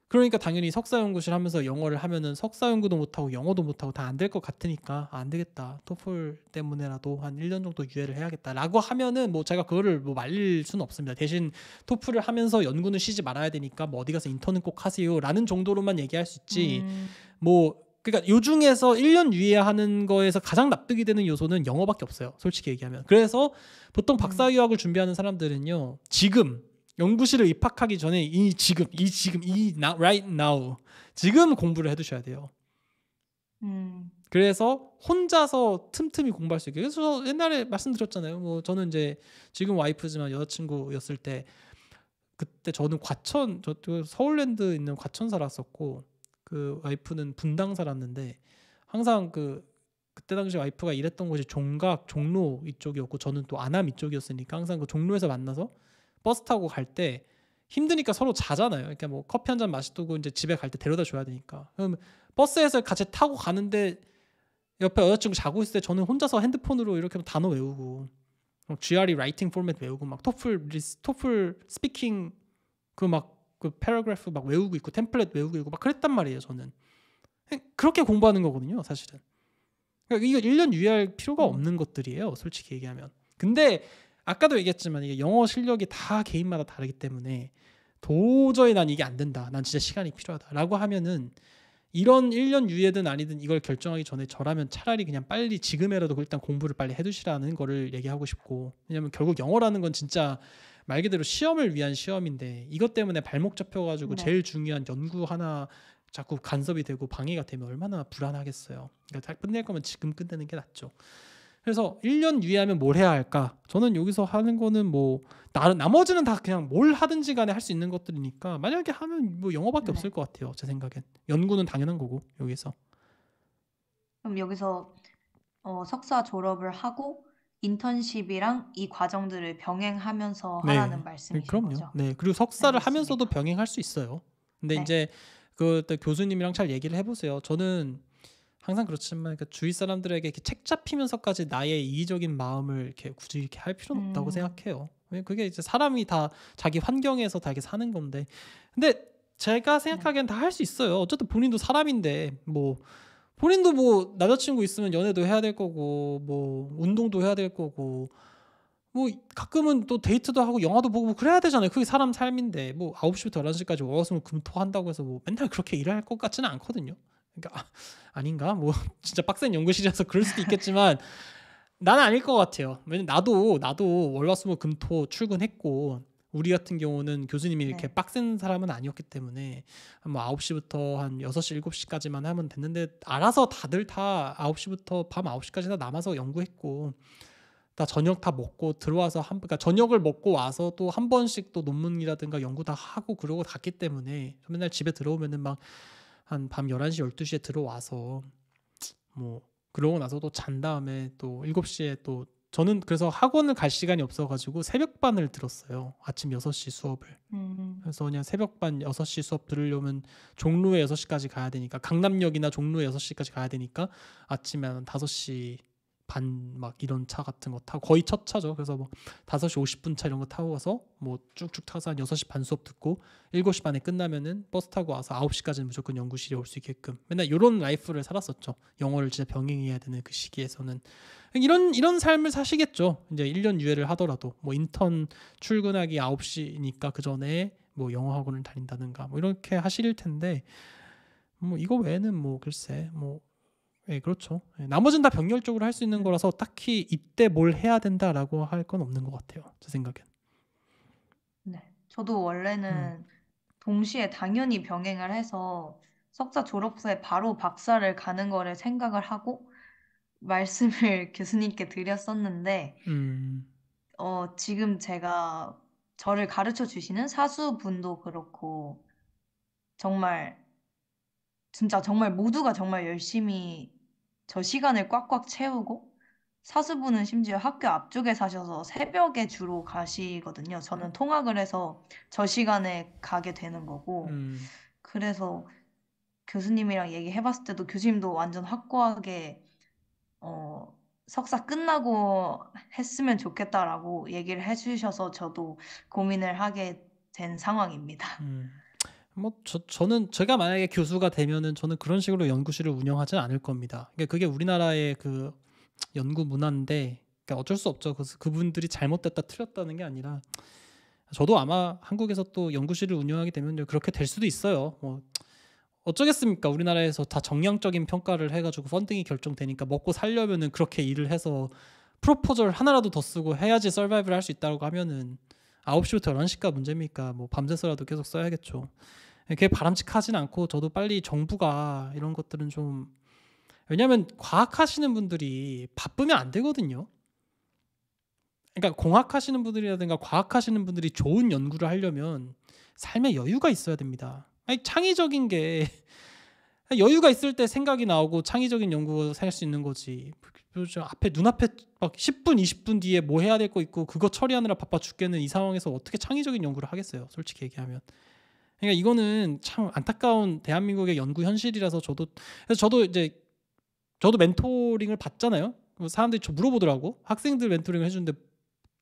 그러니까 당연히 석사 연구실 하면서 영어를 하면은 석사 연구도 못 하고 영어도 못 하고 다 안 될 것 같으니까 아, 안 되겠다. 토플 때문에라도 한 1년 정도 유예를 해야겠다라고 하면은 뭐 제가 그거를 뭐 말릴 수는 없습니다. 대신 토플을 하면서 연구는 쉬지 말아야 되니까 뭐 어디 가서 인턴은 꼭 하세요라는 정도로만 얘기할 수 있지. 음. 뭐 그러니까 요 중에서 1년 유예하는 거에서 가장 납득이 되는 요소는 영어밖에 없어요. 솔직히 얘기하면. 그래서 보통 음. 박사 유학을 준비하는 사람들은요. 지금 연구실을 입학하기 전에 이 지금 이 지금 이 now, right now 지금 공부를 해 두셔야 돼요. 음. 그래서 혼자서 틈틈이 공부할 수 있게. 그래서 옛날에 말씀드렸잖아요. 뭐 저는 이제 지금 와이프지만 여자친구였을 때 그때 저는 과천 저 서울랜드 있는 과천 살았었고 그 와이프는 분당 살았는데 항상 그 그때 당시 와이프가 일했던 곳이 종각 종로 이쪽이었고 저는 또 안암 이쪽이었으니까 항상 그 종로에서 만나서 버스 타고 갈 때 힘드니까 서로 자잖아요. 그러니까 뭐 커피 한 잔 마시고 이제 집에 갈 때 데려다 줘야 되니까. 그럼 버스에서 같이 타고 가는데 옆에 여자친구 자고 있을 때 저는 혼자서 핸드폰으로 이렇게 단어 외우고 GRE 라이팅 포맷 외우고 막 토플 리스 토플 스피킹 그막 그 패러그래프 막 외우고 있고 템플릿 외우고 있고 막 그랬단 말이에요 저는 예, 그렇게 공부하는 거거든요 사실은 그러니까 이거 1년 유예할 필요가 없는 것들이에요 솔직히 얘기하면 근데 아까도 얘기했지만 이게 영어 실력이 다 개인마다 다르기 때문에 도저히 난 이게 안 된다 난 진짜 시간이 필요하다라고 하면은 이런 1년 유예든 아니든 이걸 결정하기 전에 저라면 차라리 그냥 빨리 지금이라도 일단 공부를 빨리 해두시라는 거를 얘기하고 싶고 왜냐면 결국 영어라는 건 진짜 말 그대로 시험을 위한 시험인데 이것 때문에 발목 잡혀가지고 네. 제일 중요한 연구 하나 자꾸 간섭이 되고 방해가 되면 얼마나 불안하겠어요. 그러니까 다 끝낼 거면 지금 끝내는 게 낫죠. 그래서 1년 유예하면 뭘 해야 할까? 저는 여기서 하는 거는 뭐 나, 나머지는 다 그냥 뭘 하든지 간에 할 수 있는 것들이니까 만약에 하면 뭐 영어밖에 네. 없을 것 같아요. 제 생각엔. 연구는 당연한 거고 여기서. 그럼 여기서 어, 석사 졸업을 하고 인턴십이랑 이 과정들을 병행하면서 네. 하라는 네, 말씀이신 그럼요. 거죠? 네, 그리고 석사를 네, 하면서도 병행할 수 있어요. 근데 네. 이제 그 교수님이랑 잘 얘기를 해보세요. 저는 항상 그렇지만 그러니까 주위 사람들에게 이렇게 책 잡히면서까지 나의 이의적인 마음을 이렇게 굳이 이렇게 할 필요는 없다고 음. 생각해요. 그게 이제 사람이 다 자기 환경에서 다 이렇게 사는 건데, 근데 제가 생각하기엔 다 할 수 있어요. 어쨌든 본인도 사람인데 뭐 본인도 뭐 남자친구 있으면 연애도 해야 될 거고 뭐 운동도 해야 될 거고 뭐 가끔은 또 데이트도 하고 영화도 보고 뭐 그래야 되잖아요. 그게 사람 삶인데 뭐 9시부터 11시까지 월화수목 금토 한다고 해서 뭐 맨날 그렇게 일할 것 같지는 않거든요. 그러니까 아, 닌가뭐 진짜 빡센 연구실이라서 그럴 수도 있겠지만 나는 아닐 것 같아요. 왜냐면 나도 나도 월화수목 금토 출근했고 우리 같은 경우는 교수님이 이렇게 네. 빡센 사람은 아니었기 때문에 뭐 9시부터 한 6시, 7시까지만 하면 됐는데 알아서 다들 다 9시부터 밤 9시까지 다 남아서 연구했고 다 저녁 다 먹고 들어와서 한 그러니까 저녁을 먹고 와서 또 한 번씩 또 논문이라든가 연구 다 하고 그러고 갔기 때문에 맨날 집에 들어오면은 막 한 밤 11시, 12시에 들어와서 뭐 그러고 나서 또잔 다음에 또 7시에 또 저는 그래서 학원을 갈 시간이 없어가지고 새벽반을 들었어요. 아침 6시 수업을. 음. 그래서 그냥 새벽반 6시 수업 들으려면 종로에 6시까지 가야 되니까 강남역이나 종로에 6시까지 가야 되니까 아침에 한 5시 반 막 이런 차 같은 거 타고 거의 첫 차죠. 그래서 뭐 5시 50분 차 이런 거 타고 가서 뭐 쭉쭉 타서 한 6시 반 수업 듣고 7시 반에 끝나면은 버스 타고 와서 9시까지는 무조건 연구실에 올 수 있게끔 맨날 이런 라이프를 살았었죠. 영어를 진짜 병행해야 되는 그 시기에서는 이런 이런 삶을 사시겠죠. 이제 1년 유예를 하더라도 뭐 인턴 출근하기 9시니까 그 전에 뭐 영어 학원을 다닌다든가 뭐 이렇게 하실 텐데 뭐 이거 외에는 뭐 글쎄 뭐 예, 그렇죠. 예, 나머지는 다 병렬적으로 할 수 있는 네. 거라서 딱히 이때 뭘 해야 된다라고 할 건 없는 것 같아요. 제 생각엔. 네. 저도 원래는 음. 동시에 당연히 병행을 해서 석사 졸업 후에 바로 박사를 가는 거를 생각을 하고 말씀을 교수님께 드렸었는데, 음. 어, 지금 제가 저를 가르쳐 주시는 사수분도 그렇고, 정말, 진짜 정말 모두가 정말 열심히 저 시간을 꽉꽉 채우고, 사수분은 심지어 학교 앞쪽에 사셔서 새벽에 주로 가시거든요. 저는 음. 통학을 해서 저 시간에 가게 되는 거고, 음. 그래서 교수님이랑 얘기해봤을 때도 교수님도 완전 확고하게 어, 석사 끝나고 했으면 좋겠다라고 얘기를 해주셔서 저도 고민을 하게 된 상황입니다. 음, 뭐 저, 저는 제가 만약에 교수가 되면은 저는 그런 식으로 연구실을 운영하진 않을 겁니다. 그러니까 그게 우리나라의 그 연구 문화인데 그러니까 어쩔 수 없죠. 그, 그분들이 잘못됐다 틀렸다는 게 아니라 저도 아마 한국에서 또 연구실을 운영하게 되면 그렇게 될 수도 있어요. 뭐 어쩌겠습니까? 우리나라에서 다 정량적인 평가를 해가지고 펀딩이 결정되니까 먹고 살려면은 그렇게 일을 해서 프로포절 하나라도 더 쓰고 해야지 서바이브를 할 수 있다고 하면은 9시부터 11시가 문제입니까? 뭐 밤새서라도 계속 써야겠죠. 예, 그게 바람직하진 않고 저도 빨리 정부가 이런 것들은 좀 왜냐하면 과학 하시는 분들이 바쁘면 안 되거든요. 그러니까 공학 하시는 분들이라든가 과학 하시는 분들이 좋은 연구를 하려면 삶에 여유가 있어야 됩니다. 아니, 창의적인 게 여유가 있을 때 생각이 나오고 창의적인 연구가 살수 있는 거지. 앞에 눈앞에 막 10분, 20분 뒤에 뭐 해야 될 거 있고 그거 처리하느라 바빠 죽겠는 이 상황에서 어떻게 창의적인 연구를 하겠어요. 솔직히 얘기하면. 그러니까 이거는 참 안타까운 대한민국의 연구 현실이라서 저도 그래서 저도 이제 저도 멘토링을 받잖아요. 사람들이 저 물어보더라고. 학생들 멘토링을 해주는데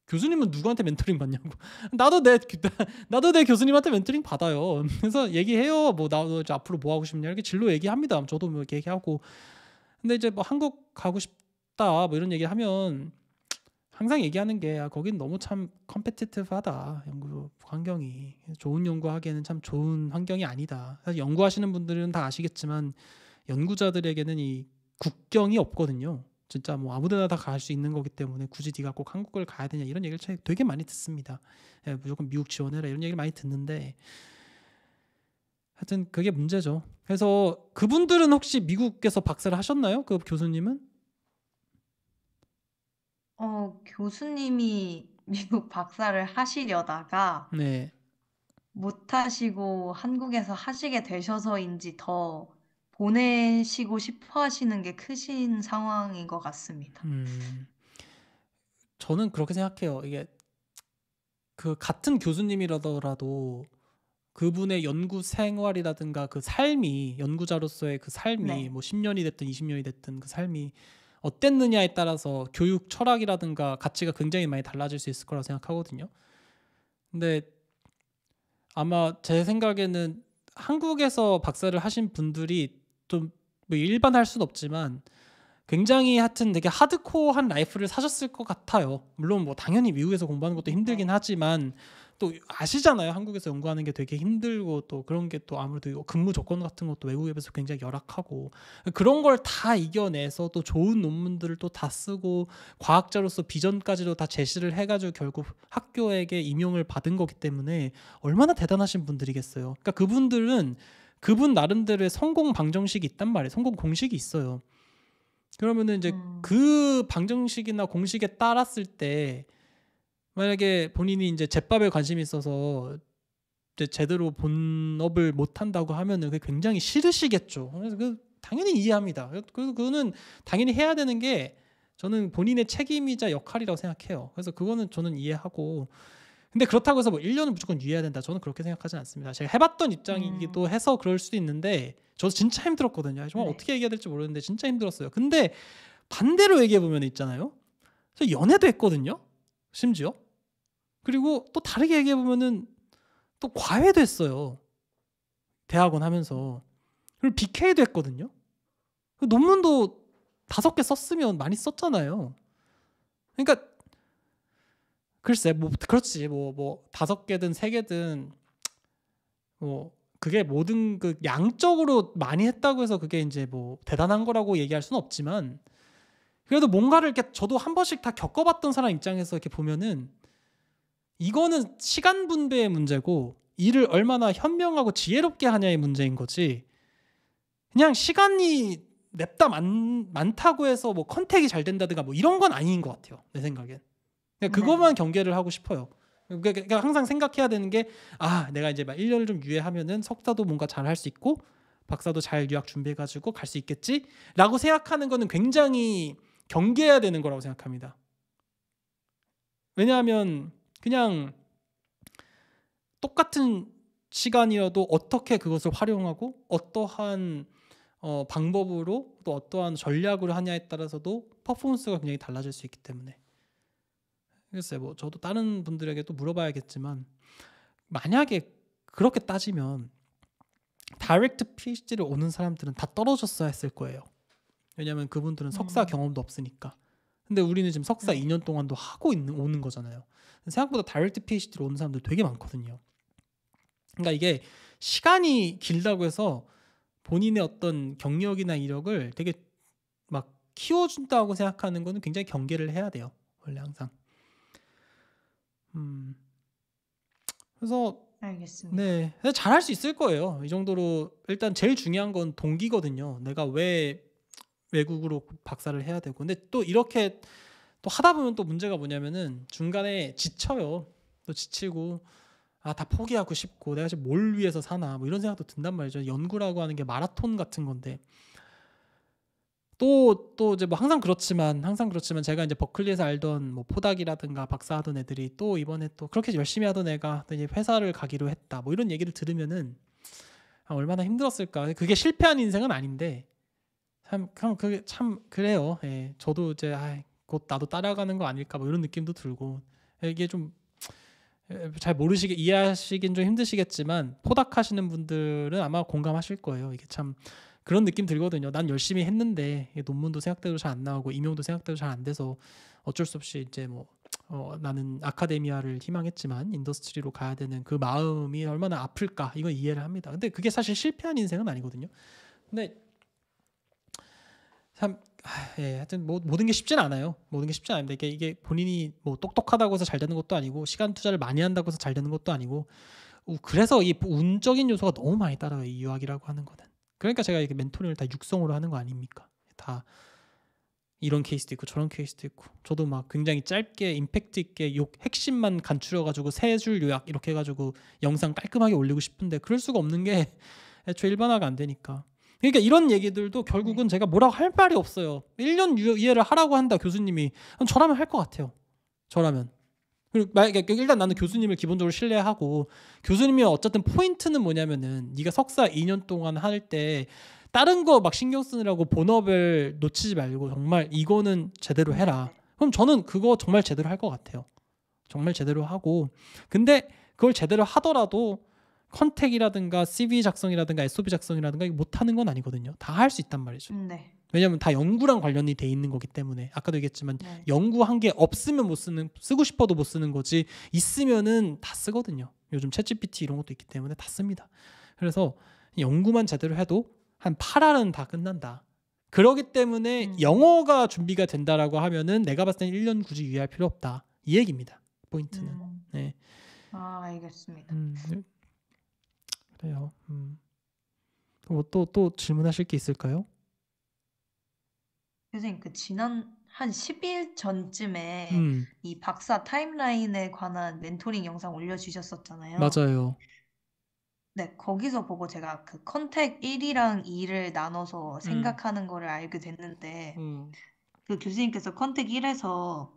교수님은 누구한테 멘토링 받냐고. 나도 내 그, 나도 내 교수님한테 멘토링 받아요. 그래서 얘기해요. 뭐 나도 이제 앞으로 뭐 하고 싶냐 이렇게 진로 얘기합니다. 저도 뭐 이렇게 얘기하고. 근데 이제 뭐 한국 가고 싶다 뭐 이런 얘기하면 항상 얘기하는 게 아, 거긴 너무 참 컴페티티브하다 연구 환경이 좋은 연구하기에는 참 좋은 환경이 아니다. 사실 연구하시는 분들은 다 아시겠지만 연구자들에게는 이 국경이 없거든요. 진짜 뭐 아무데나 다 갈 수 있는 거기 때문에 굳이 네가 꼭 한국을 가야 되냐 이런 얘기를 되게 많이 듣습니다. 예, 무조건 미국 지원해라 이런 얘기를 많이 듣는데 하여튼 그게 문제죠. 그래서 그분들은 혹시 미국에서 박사를 하셨나요? 그 교수님은? 어, 교수님이 미국 박사를 하시려다가 네. 못 하시고 한국에서 하시게 되셔서인지 더 보내시고 싶어 하시는 게 크신 상황인 것 같습니다. 음, 저는 그렇게 생각해요. 이게 그 같은 교수님이라더라도 그분의 연구 생활이라든가 그 삶이 연구자로서의 그 삶이 네. 뭐 10년이 됐든 20년이 됐든 그 삶이 어땠느냐에 따라서 교육 철학이라든가 가치가 굉장히 많이 달라질 수 있을 거라 생각하거든요. 근데 아마 제 생각에는 한국에서 박사를 하신 분들이 좀뭐 일반할 순 없지만 굉장히 하여튼 되게 하드코어한 라이프를 사셨을 것 같아요. 물론 뭐 당연히 미국에서 공부하는 것도 힘들긴 네. 하지만 또 아시잖아요. 한국에서 연구하는 게 되게 힘들고 또 그런 게 또 아무래도 근무 조건 같은 것도 외국에 비해서 굉장히 열악하고 그런 걸 다 이겨내서 또 좋은 논문들을 또 다 쓰고 과학자로서 비전까지도 다 제시를 해가지고 결국 학교에게 임용을 받은 거기 때문에 얼마나 대단하신 분들이겠어요. 그러니까 그분들은 그분 나름대로의 성공 방정식이 있단 말이에요. 성공 공식이 있어요. 그러면은 이제 음. 그 방정식이나 공식에 따랐을 때 만약에 본인이 이제 제밥에 관심이 있어서 이제 제대로 본업을 못 한다고 하면은 그게 굉장히 싫으시겠죠. 그래서 그 당연히 이해합니다. 그래서 그거는 당연히 해야 되는 게 저는 본인의 책임이자 역할이라고 생각해요. 그래서 그거는 저는 이해하고 근데 그렇다고 해서 뭐1년은 무조건 유예해야 된다. 저는 그렇게 생각하지 않습니다. 제가 해봤던 입장이기도 음. 해서 그럴 수도 있는데 저도 진짜 힘들었거든요. 정말 네. 어떻게 얘기해야 될지 모르는데 진짜 힘들었어요. 근데 반대로 얘기해 보면 있잖아요. 저 연애도 했거든요. 심지어 그리고 또 다르게 얘기해 보면은 또 과외도 했어요. 대학원 하면서 그리고 BK도 했거든요. 그 논문도 다섯 개 썼으면 많이 썼잖아요. 그러니까 글쎄 뭐 그렇지 뭐뭐 뭐, 뭐 다섯 개든 세 개든 뭐 그게 모든 그 양적으로 많이 했다고 해서 그게 이제 뭐 대단한 거라고 얘기할 수는 없지만 그래도 뭔가를 이렇게 저도 한 번씩 다 겪어봤던 사람 입장에서 이렇게 보면은 이거는 시간 분배의 문제고 일을 얼마나 현명하고 지혜롭게 하냐의 문제인 거지 그냥 시간이 냅다 많, 많다고 해서 뭐 컨택이 잘 된다든가 뭐 이런 건 아닌 것 같아요 내 생각엔 그러니까 네. 그것만 경계를 하고 싶어요. 그러니까, 그러니까 항상 생각해야 되는 게아 내가 이제 막 1년을 좀 유예하면은 석사도 뭔가 잘 할 수 있고 박사도 잘 유학 준비해가지고 갈 수 있겠지라고 생각하는 거는 굉장히 경계해야 되는 거라고 생각합니다. 왜냐하면 그냥 똑같은 시간이어도 어떻게 그것을 활용하고 어떠한 어, 방법으로 또 어떠한 전략으로 하냐에 따라서도 퍼포먼스가 굉장히 달라질 수 있기 때문에 글쎄 뭐 저도 다른 분들에게 또 물어봐야겠지만 만약에 그렇게 따지면 다이렉트 PhD를 오는 사람들은 다 떨어졌어야 했을 거예요. 왜냐하면 그분들은 석사 음. 경험도 없으니까. 근데 우리는 지금 석사 네. 2년 동안도 하고 있는 오는 거잖아요. 생각보다 다이렉트 p h d 를 오는 사람들 되게 많거든요. 그러니까 이게 시간이 길다고 해서 본인의 어떤 경력이나 이력을 되게 막 키워준다고 생각하는 거는 굉장히 경계를 해야 돼요. 원래 항상. 음. 그래서 알겠습니다. 네, 잘할 수 있을 거예요. 이 정도로 일단 제일 중요한 건 동기거든요. 내가 왜 외국으로 박사를 해야 되고, 근데 또 이렇게 또 하다 보면 또 문제가 뭐냐면은 중간에 지쳐요. 또 지치고 아 다 포기하고 싶고 내가 지금 뭘 위해서 사나 뭐 이런 생각도 든단 말이죠. 연구라고 하는 게 마라톤 같은 건데 또또 이제 뭐 항상 그렇지만 항상 그렇지만 제가 이제 버클리에서 알던 뭐 포닥이라든가 박사하던 애들이 또 이번에 또 그렇게 열심히 하던 애가 이제 회사를 가기로 했다 뭐 이런 얘기를 들으면은 아, 얼마나 힘들었을까 그게 실패한 인생은 아닌데 참, 참 그게 참 그래요 예 저도 이제 아, 곧 나도 따라가는 거 아닐까 뭐 이런 느낌도 들고 이게 좀 잘 모르시게 이해하시긴 좀 힘드시겠지만 포닥하시는 분들은 아마 공감하실 거예요 이게 참 그런 느낌 들거든요. 난 열심히 했는데 논문도 생각대로 잘 안 나오고 임용도 생각대로 잘 안 돼서 어쩔 수 없이 이제 뭐 어, 나는 아카데미아를 희망했지만 인더스트리로 가야 되는 그 마음이 얼마나 아플까 이건 이해를 합니다. 근데 그게 사실 실패한 인생은 아니거든요. 근데 참 하, 예, 하여튼 뭐, 모든 게 쉽진 않아요. 모든 게 쉽진 않은데 이게, 이게 본인이 뭐 똑똑하다고 해서 잘 되는 것도 아니고 시간 투자를 많이 한다고 해서 잘 되는 것도 아니고 그래서 이 운적인 요소가 너무 많이 따라요. 이 유학이라고 하는 거는. 그러니까 제가 이게 멘토링을 다 육성으로 하는 거 아닙니까? 다 이런 케이스도 있고 저런 케이스도 있고 저도 막 굉장히 짧게 임팩트 있게 욕 핵심만 간추려가지고 세 줄 요약 이렇게 해가지고 영상 깔끔하게 올리고 싶은데 그럴 수가 없는 게 애초에 일반화가 안 되니까 그러니까 이런 얘기들도 결국은 네. 제가 뭐라고 할 말이 없어요 1년 이해를 하라고 한다 교수님이 저라면 할 것 같아요 저라면 그리고 만약에 그 일단 나는 교수님을 기본적으로 신뢰하고 교수님이 어쨌든 포인트는 뭐냐면은 네가 석사 2년 동안 할 때 다른 거 막 신경 쓰느라고 본업을 놓치지 말고 정말 이거는 제대로 해라. 그럼 저는 그거 정말 제대로 할 것 같아요. 정말 제대로 하고 근데 그걸 제대로 하더라도 컨택이라든가 CV 작성이라든가 SOB 작성이라든가 못하는 건 아니거든요. 다 할 수 있단 말이죠. 음, 네. 왜냐하면 다 연구랑 관련이 돼 있는 거기 때문에 아까도 얘기했지만 네. 연구한 게 없으면 못 쓰는 쓰고 싶어도 못 쓰는 거지 있으면은 다 쓰거든요. 요즘 챗 g 피티 이런 것도 있기 때문에 다 씁니다. 그래서 연구만 제대로 해도 한8알는다 끝난다. 그러기 때문에 음. 영어가 준비가 된다라고 하면은 내가 봤을 때는 1년 굳이 유예할 필요 없다. 이 얘기입니다. 포인트는. 음. 네. 아, 알겠습니다. 음, 그래요. 음. 또또또 뭐 또 질문하실 게 있을까요? 선생님, 그 지난 한 10일 전쯤에 음, 이 박사 타임라인에 관한 멘토링 영상 올려주셨었잖아요. 맞아요. 네, 거기서 보고 제가 그 컨택 1이랑 2를 나눠서 음, 생각하는 거를 알게 됐는데, 음, 그 교수님께서 컨택 1에서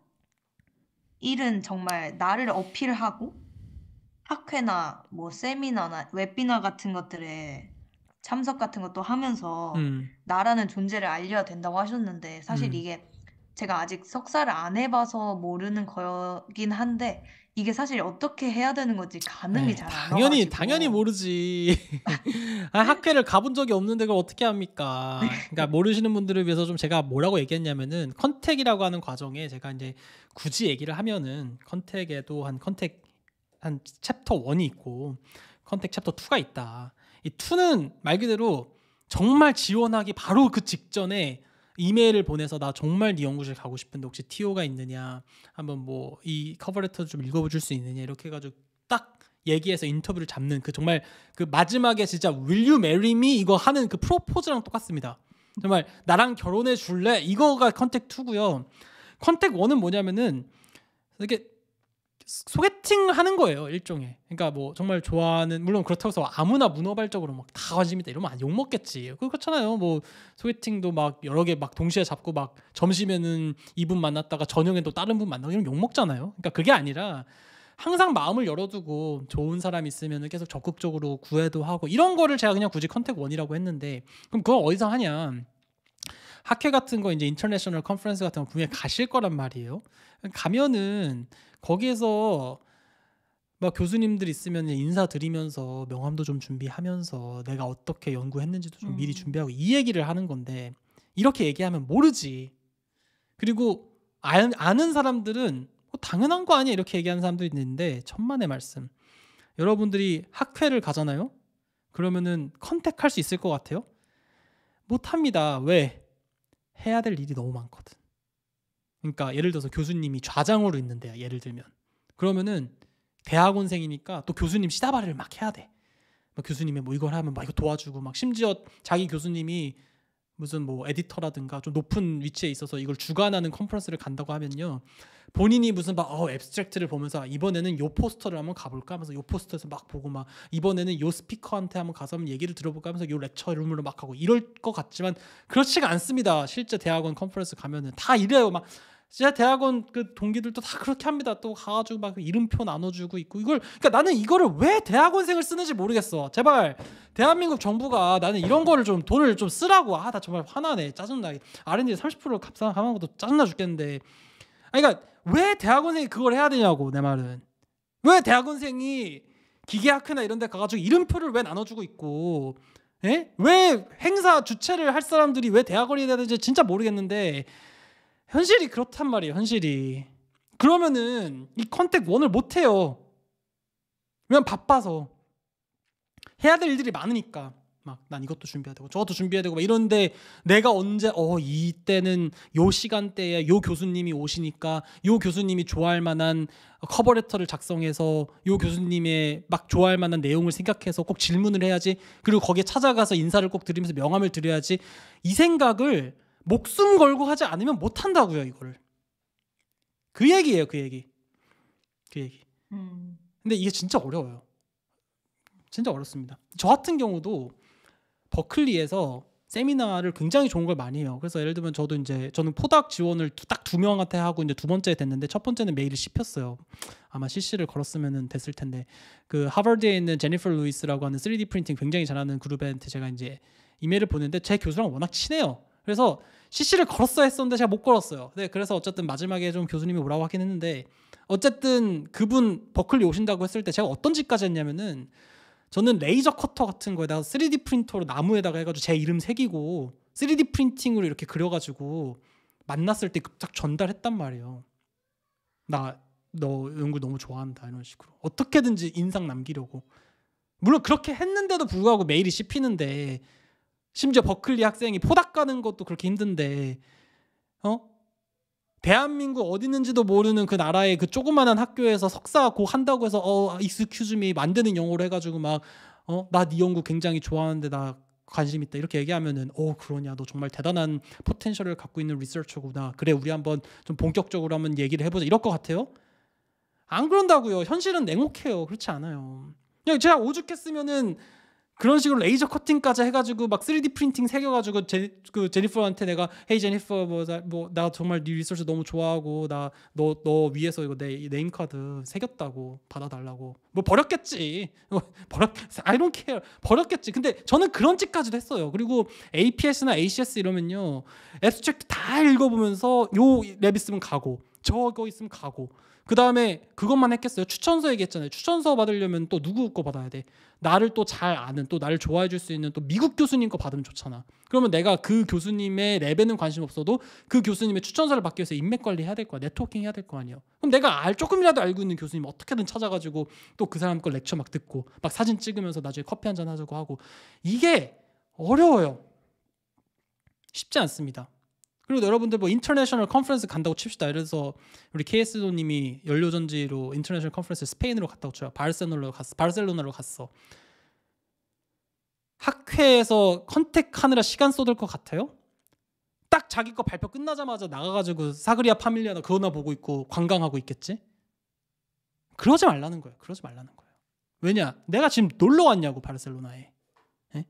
1은 정말 나를 어필하고 학회나 뭐 세미나나 웨비나 같은 것들에 참석 같은 것도 하면서 음. 나라는 존재를 알려야 된다고 하셨는데 사실 음. 이게 제가 아직 석사를 안 해봐서 모르는 거긴 한데 이게 사실 어떻게 해야 되는 건지 가늠이 네, 잘안 당연히 당연히 모르지. 아, 학회를 가본 적이 없는데 그걸 어떻게 합니까? 네. 그러니까 모르시는 분들을 위해서 좀 제가 뭐라고 얘기했냐면은 컨택이라고 하는 과정에 제가 이제 굳이 얘기를 하면은 컨택에도 한 컨택 한 챕터 1이 있고 컨택 챕터 2가 있다. 이 2는 말 그대로 정말 지원하기 바로 그 직전에 이메일을 보내서 나 정말 네 연구실 가고 싶은데 혹시 TO가 있느냐 한번 뭐 이 커버레터 좀 읽어줄 수 있느냐 이렇게 해가지고 딱 얘기해서 인터뷰를 잡는 그 정말 그 마지막에 진짜 Will you marry me 이거 하는 그 프로포즈랑 똑같습니다. 정말 나랑 결혼해 줄래 이거가 컨택 2고요. 컨택 1은 뭐냐면은 이렇게 소개팅 하는 거예요 일종의 그러니까 뭐 정말 좋아하는 물론 그렇다고 해서 아무나 문어발적으로 막 다관심있다 이러면 욕 먹겠지 그렇잖아요 뭐 소개팅도 막 여러 개 막 동시에 잡고 막 점심에는 이분 만났다가 저녁엔 또 다른 분 만나고 이러면 욕 먹잖아요 그러니까 그게 아니라 항상 마음을 열어두고 좋은 사람 있으면 계속 적극적으로 구애도 하고 이런 거를 제가 그냥 굳이 컨택 원이라고 했는데 그럼 그거 어디서 하냐 학회 같은 거 이제 인터내셔널 컨퍼런스 같은 거 분명히 가실 거란 말이에요. 가면은 거기에서 막 교수님들 있으면 인사드리면서 명함도 좀 준비하면서 내가 어떻게 연구했는지도 좀 음. 미리 준비하고 이 얘기를 하는 건데 이렇게 얘기하면 모르지. 그리고 아는 사람들은 뭐 당연한 거 아니야 이렇게 얘기하는 사람도 있는데 천만의 말씀. 여러분들이 학회를 가잖아요. 그러면은 컨택할 수 있을 것 같아요? 못합니다. 왜? 해야 될 일이 너무 많거든. 그러니까 예를 들어서 교수님이 좌장으로 있는데 예를 들면 그러면은 대학원생이니까 또 교수님 시다발을 막 해야 돼. 막 교수님이 뭐 이걸 하면 막 이거 도와주고 막 심지어 자기 교수님이 무슨 뭐 에디터라든가 좀 높은 위치에 있어서 이걸 주관하는 컨퍼런스를 간다고 하면요. 본인이 무슨 막 어, 앱스트랙트를 보면서 아, 이번에는 요 포스터를 한번 가볼까 하면서 요 포스터에서 막 보고 막 이번에는 요 스피커한테 한번 가서 한번 얘기를 들어볼까 하면서 요 렉처 룸으로 막 가고 이럴 것 같지만 그렇지가 않습니다. 실제 대학원 컨퍼런스 가면은 다 이래요. 막 진짜 대학원 그 동기들도 다 그렇게 합니다. 또 가가지고 막 이름표 나눠주고 있고 이걸 그러니까 나는 이거를 왜 대학원생을 쓰는지 모르겠어. 제발 대한민국 정부가 나는 이런 거를 좀 돈을 좀 쓰라고 아나 정말 화나네 짜증나 R&D 30% 감상하는 것도 짜증나 죽겠는데. 아 그러니까 왜 대학원생이 그걸 해야 되냐고 내 말은 왜 대학원생이 기계학회나 이런 데 가가지고 이름표를 왜 나눠주고 있고 에? 예? 왜 행사 주최를 할 사람들이 왜 대학원이 되는지 진짜 모르겠는데 현실이 그렇단 말이에요. 현실이. 그러면은 이 컨택 원을 못 해요. 왜냐면 바빠서 해야 될 일들이 많으니까 막 난 이것도 준비해야 되고 저것도 준비해야 되고 막 이런데 내가 언제 어 이때는 요 시간대에 요 교수님이 오시니까 요 교수님이 좋아할 만한 커버레터를 작성해서 요 교수님의 막 좋아할 만한 내용을 생각해서 꼭 질문을 해야지 그리고 거기에 찾아가서 인사를 꼭 드리면서 명함을 드려야지 이 생각을 목숨 걸고 하지 않으면 못 한다고요 이거를. 그 얘기예요 그 얘기. 그 얘기. 음. 근데 이게 진짜 어려워요. 진짜 어렵습니다. 저 같은 경우도 버클리에서 세미나를 굉장히 좋은 걸 많이 해요. 그래서 예를 들면 저도 이제 저는 포닥 지원을 딱 두 명한테 하고 이제 두 번째 됐는데 첫 번째는 메일을 씹혔어요. 아마 CC를 걸었으면 됐을 텐데 그 하버드에 있는 제니퍼 루이스라고 하는 3D 프린팅 굉장히 잘하는 그룹한테 제가 이제 이메일을 보는데 제 교수랑 워낙 친해요. 그래서 CC를 걸었어야 했었는데 제가 못 걸었어요. 네, 그래서 어쨌든 마지막에 좀 교수님이 오라고 하긴 했는데 어쨌든 그분 버클리 오신다고 했을 때 제가 어떤 짓까지 했냐면은 저는 레이저 커터 같은 거에다가 3D 프린터로 나무에다가 해가지고 제 이름 새기고 3D 프린팅으로 이렇게 그려가지고 만났을 때딱 전달했단 말이에요. 나 너 연구 너무 좋아한다 이런 식으로 어떻게든지 인상 남기려고 물론 그렇게 했는데도 불구하고 메일이 씹히는데 심지어 버클리 학생이 포닥 가는 것도 그렇게 힘든데 어? 대한민국 어디 있는지도 모르는 그 나라의 그 조그만한 학교에서 석사 고 한다고 해서 어 익스큐즈 미 만드는 영어로 해가지고 막어나네 연구 굉장히 좋아하는데 나 관심 있다 이렇게 얘기하면은 어 그러냐 너 정말 대단한 포텐셜을 갖고 있는 리서처구나 그래 우리 한번 좀 본격적으로 한번 얘기를 해보자 이럴 것 같아요 안 그런다고요 현실은 냉혹해요 그렇지 않아요 그냥 제가 오죽했으면은 그런 식으로 레이저 커팅까지 해가지고 막 3D 프린팅 새겨가지고 제, 그 제니퍼한테 내가 헤이 제니퍼 뭐나 뭐, 뭐 정말 네리소스 너무 좋아하고 나너너 너 위에서 이거 내 네임 카드 새겼다고 받아달라고 뭐 버렸겠지 뭐 버렸 I don't care 버렸겠지 근데 저는 그런 짓까지도 했어요 그리고 APS나 ACS 이러면요 S 체크 다 읽어보면서 요랩 있으면 가고 저거 있으면 가고 그 다음에 그것만 했겠어요. 추천서 얘기했잖아요. 추천서 받으려면 또 누구 거 받아야 돼? 나를 또 잘 아는, 또 나를 좋아해 줄 수 있는 또 미국 교수님 거 받으면 좋잖아. 그러면 내가 그 교수님의 레벨은 관심 없어도 그 교수님의 추천서를 받기 위해서 인맥 관리 해야 될 거야. 네트워킹 해야 될 거 아니에요. 그럼 내가 알 조금이라도 알고 있는 교수님 어떻게든 찾아가지고 또 그 사람 거 렉처 막 듣고 막 사진 찍으면서 나중에 커피 한 잔 하자고 하고 이게 어려워요. 쉽지 않습니다. 그리고 여러분들 뭐 인터내셔널 컨퍼런스 간다고 칩시다. 그래서 우리 KS도 님이 연료전지로 인터내셔널 컨퍼런스 스페인으로 갔다고 쳐요. 바르셀로나로 갔어. 바르셀로나로 갔어. 학회에서 컨택하느라 시간 쏟을 것 같아요? 딱 자기 거 발표 끝나자마자 나가가지고 사그리아 파밀리아나 그거나 보고 있고 관광하고 있겠지? 그러지 말라는 거예요. 그러지 말라는 거예요. 왜냐? 내가 지금 놀러 왔냐고 바르셀로나에. 에? 예?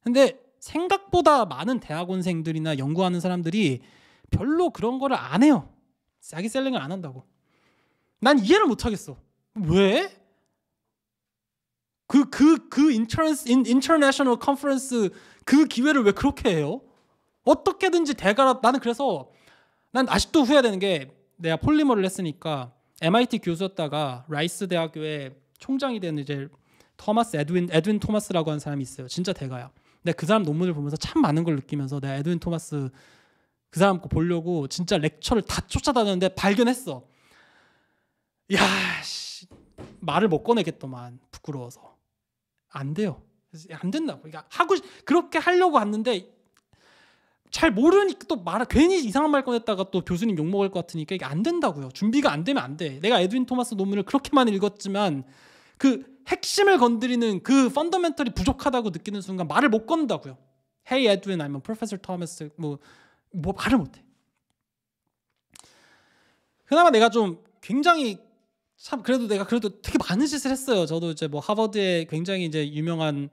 근데 생각보다 많은 대학원생들이나 연구하는 사람들이 별로 그런 거를 안 해요. 자기 셀링을 안 한다고. 난 이해를 못 하겠어. 왜? 그 그 그 인터넷 인터내셔널 컨퍼런스 그 기회를 왜 그렇게 해요? 어떻게든지 대가라 나는 그래서 난 아직도 후회되는 게 내가 폴리머를 했으니까 MIT 교수였다가 라이스 대학교의 총장이 된 이제 토마스 에드윈 에드윈 토마스라고 하는 사람이 있어요. 진짜 대가야. 내데그 사람 논문을 보면서 참 많은 걸 느끼면서 내가 에드윈 토마스 그 사람 거 보려고 진짜 렉처를 다 쫓아다녔는데 발견했어. 야, 씨, 말을 못 꺼내겠더만 부끄러워서 안 돼요. 안 된다. 그러니까 하고 그렇게 하려고 갔는데 잘 모르니까 또 말, 괜히 이상한 말 꺼냈다가 또 교수님 욕먹을 것 같으니까 이게 안 된다고요. 준비가 안 되면 안 돼. 내가 에드윈 토마스 논문을 그렇게만 읽었지만 그 핵심을 건드리는 그 펀더멘털이 부족하다고 느끼는 순간 말을 못 건다고요. Hey Edwin, I'm a Professor Thomas. 뭐, 뭐 말을 못해. 그나마 내가 좀 굉장히 참 그래도 내가 그래도 되게 많은 짓을 했어요. 저도 이제 뭐 하버드에 굉장히 이제 유명한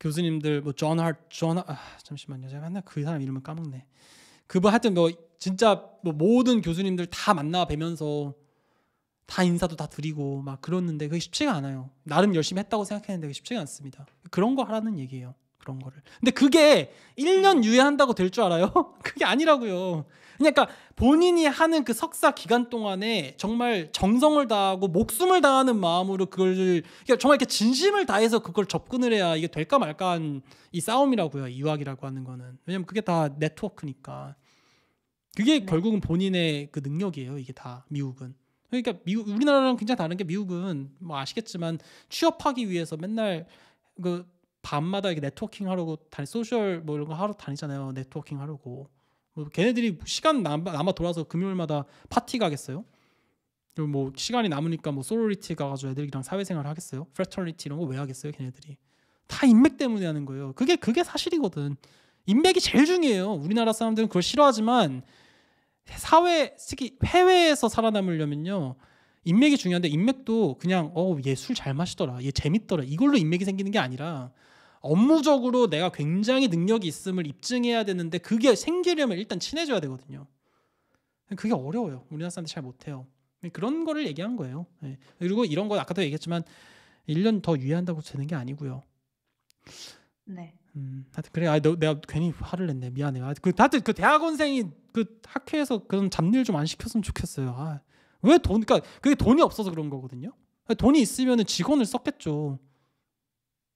교수님들 뭐존 하, 존 아, 잠시만요. 제가 맨날 그 사람 이름을 까먹네. 그분 하여튼 뭐 진짜 뭐 모든 교수님들 다 만나 뵈면서 다 인사도 다 드리고 막 그러는데 그게 쉽지가 않아요. 나름 열심히 했다고 생각했는데 그게 쉽지가 않습니다. 그런 거 하라는 얘기예요. 그런 거를. 근데 그게 1년 유예한다고 될 줄 알아요? 그게 아니라고요. 그러니까 본인이 하는 그 석사 기간 동안에 정말 정성을 다하고 목숨을 다하는 마음으로 그걸 그러니까 정말 이렇게 진심을 다해서 그걸 접근을 해야 이게 될까 말까한 이 싸움이라고요. 유학이라고 하는 거는. 왜냐면 그게 다 네트워크니까. 그게 네. 결국은 본인의 그 능력이에요. 이게 다 미국은. 그러니까 미국 우리나라랑 굉장히 다른 게 미국은 뭐 아시겠지만 취업하기 위해서 맨날 그 밤마다 이렇게 네트워킹 하려고 다니 소셜 뭐 이런 거 하러 다니잖아요. 네트워킹 하려고. 뭐 걔네들이 시간 남아, 남아 돌아서 금요일마다 파티 가겠어요? 그리고 뭐 시간이 남으니까 뭐 소로리티 가가지고 애들이랑 사회생활 하겠어요? 프레터리티 이런 거 왜 하겠어요? 걔네들이 다 인맥 때문에 하는 거예요. 그게 그게 사실이거든. 인맥이 제일 중요해요. 우리나라 사람들은 그걸 싫어하지만 사회 특히 해외에서 살아남으려면요 인맥이 중요한데 인맥도 그냥 어얘 술 잘 마시더라 얘 재밌더라 이걸로 인맥이 생기는 게 아니라 업무적으로 내가 굉장히 능력이 있음을 입증해야 되는데 그게 생기려면 일단 친해져야 되거든요 그게 어려워요 우리나라 사람들 잘 못해요 그런 거를 얘기한 거예요 예. 그리고 이런 거 아까도 얘기했지만 1년 더 유예한다고 되는 게 아니고요 네. 음, 하여튼 그래, 아, 너, 내가 괜히 화를 냈네. 미안해. 아, 그 하여튼 그 대학원생이 그 학회에서 그런 잡일 좀 안 시켰으면 좋겠어요. 아, 왜 돈? 그니까 그게 돈이 없어서 그런 거거든요. 그러니까 돈이 있으면은 직원을 썼겠죠.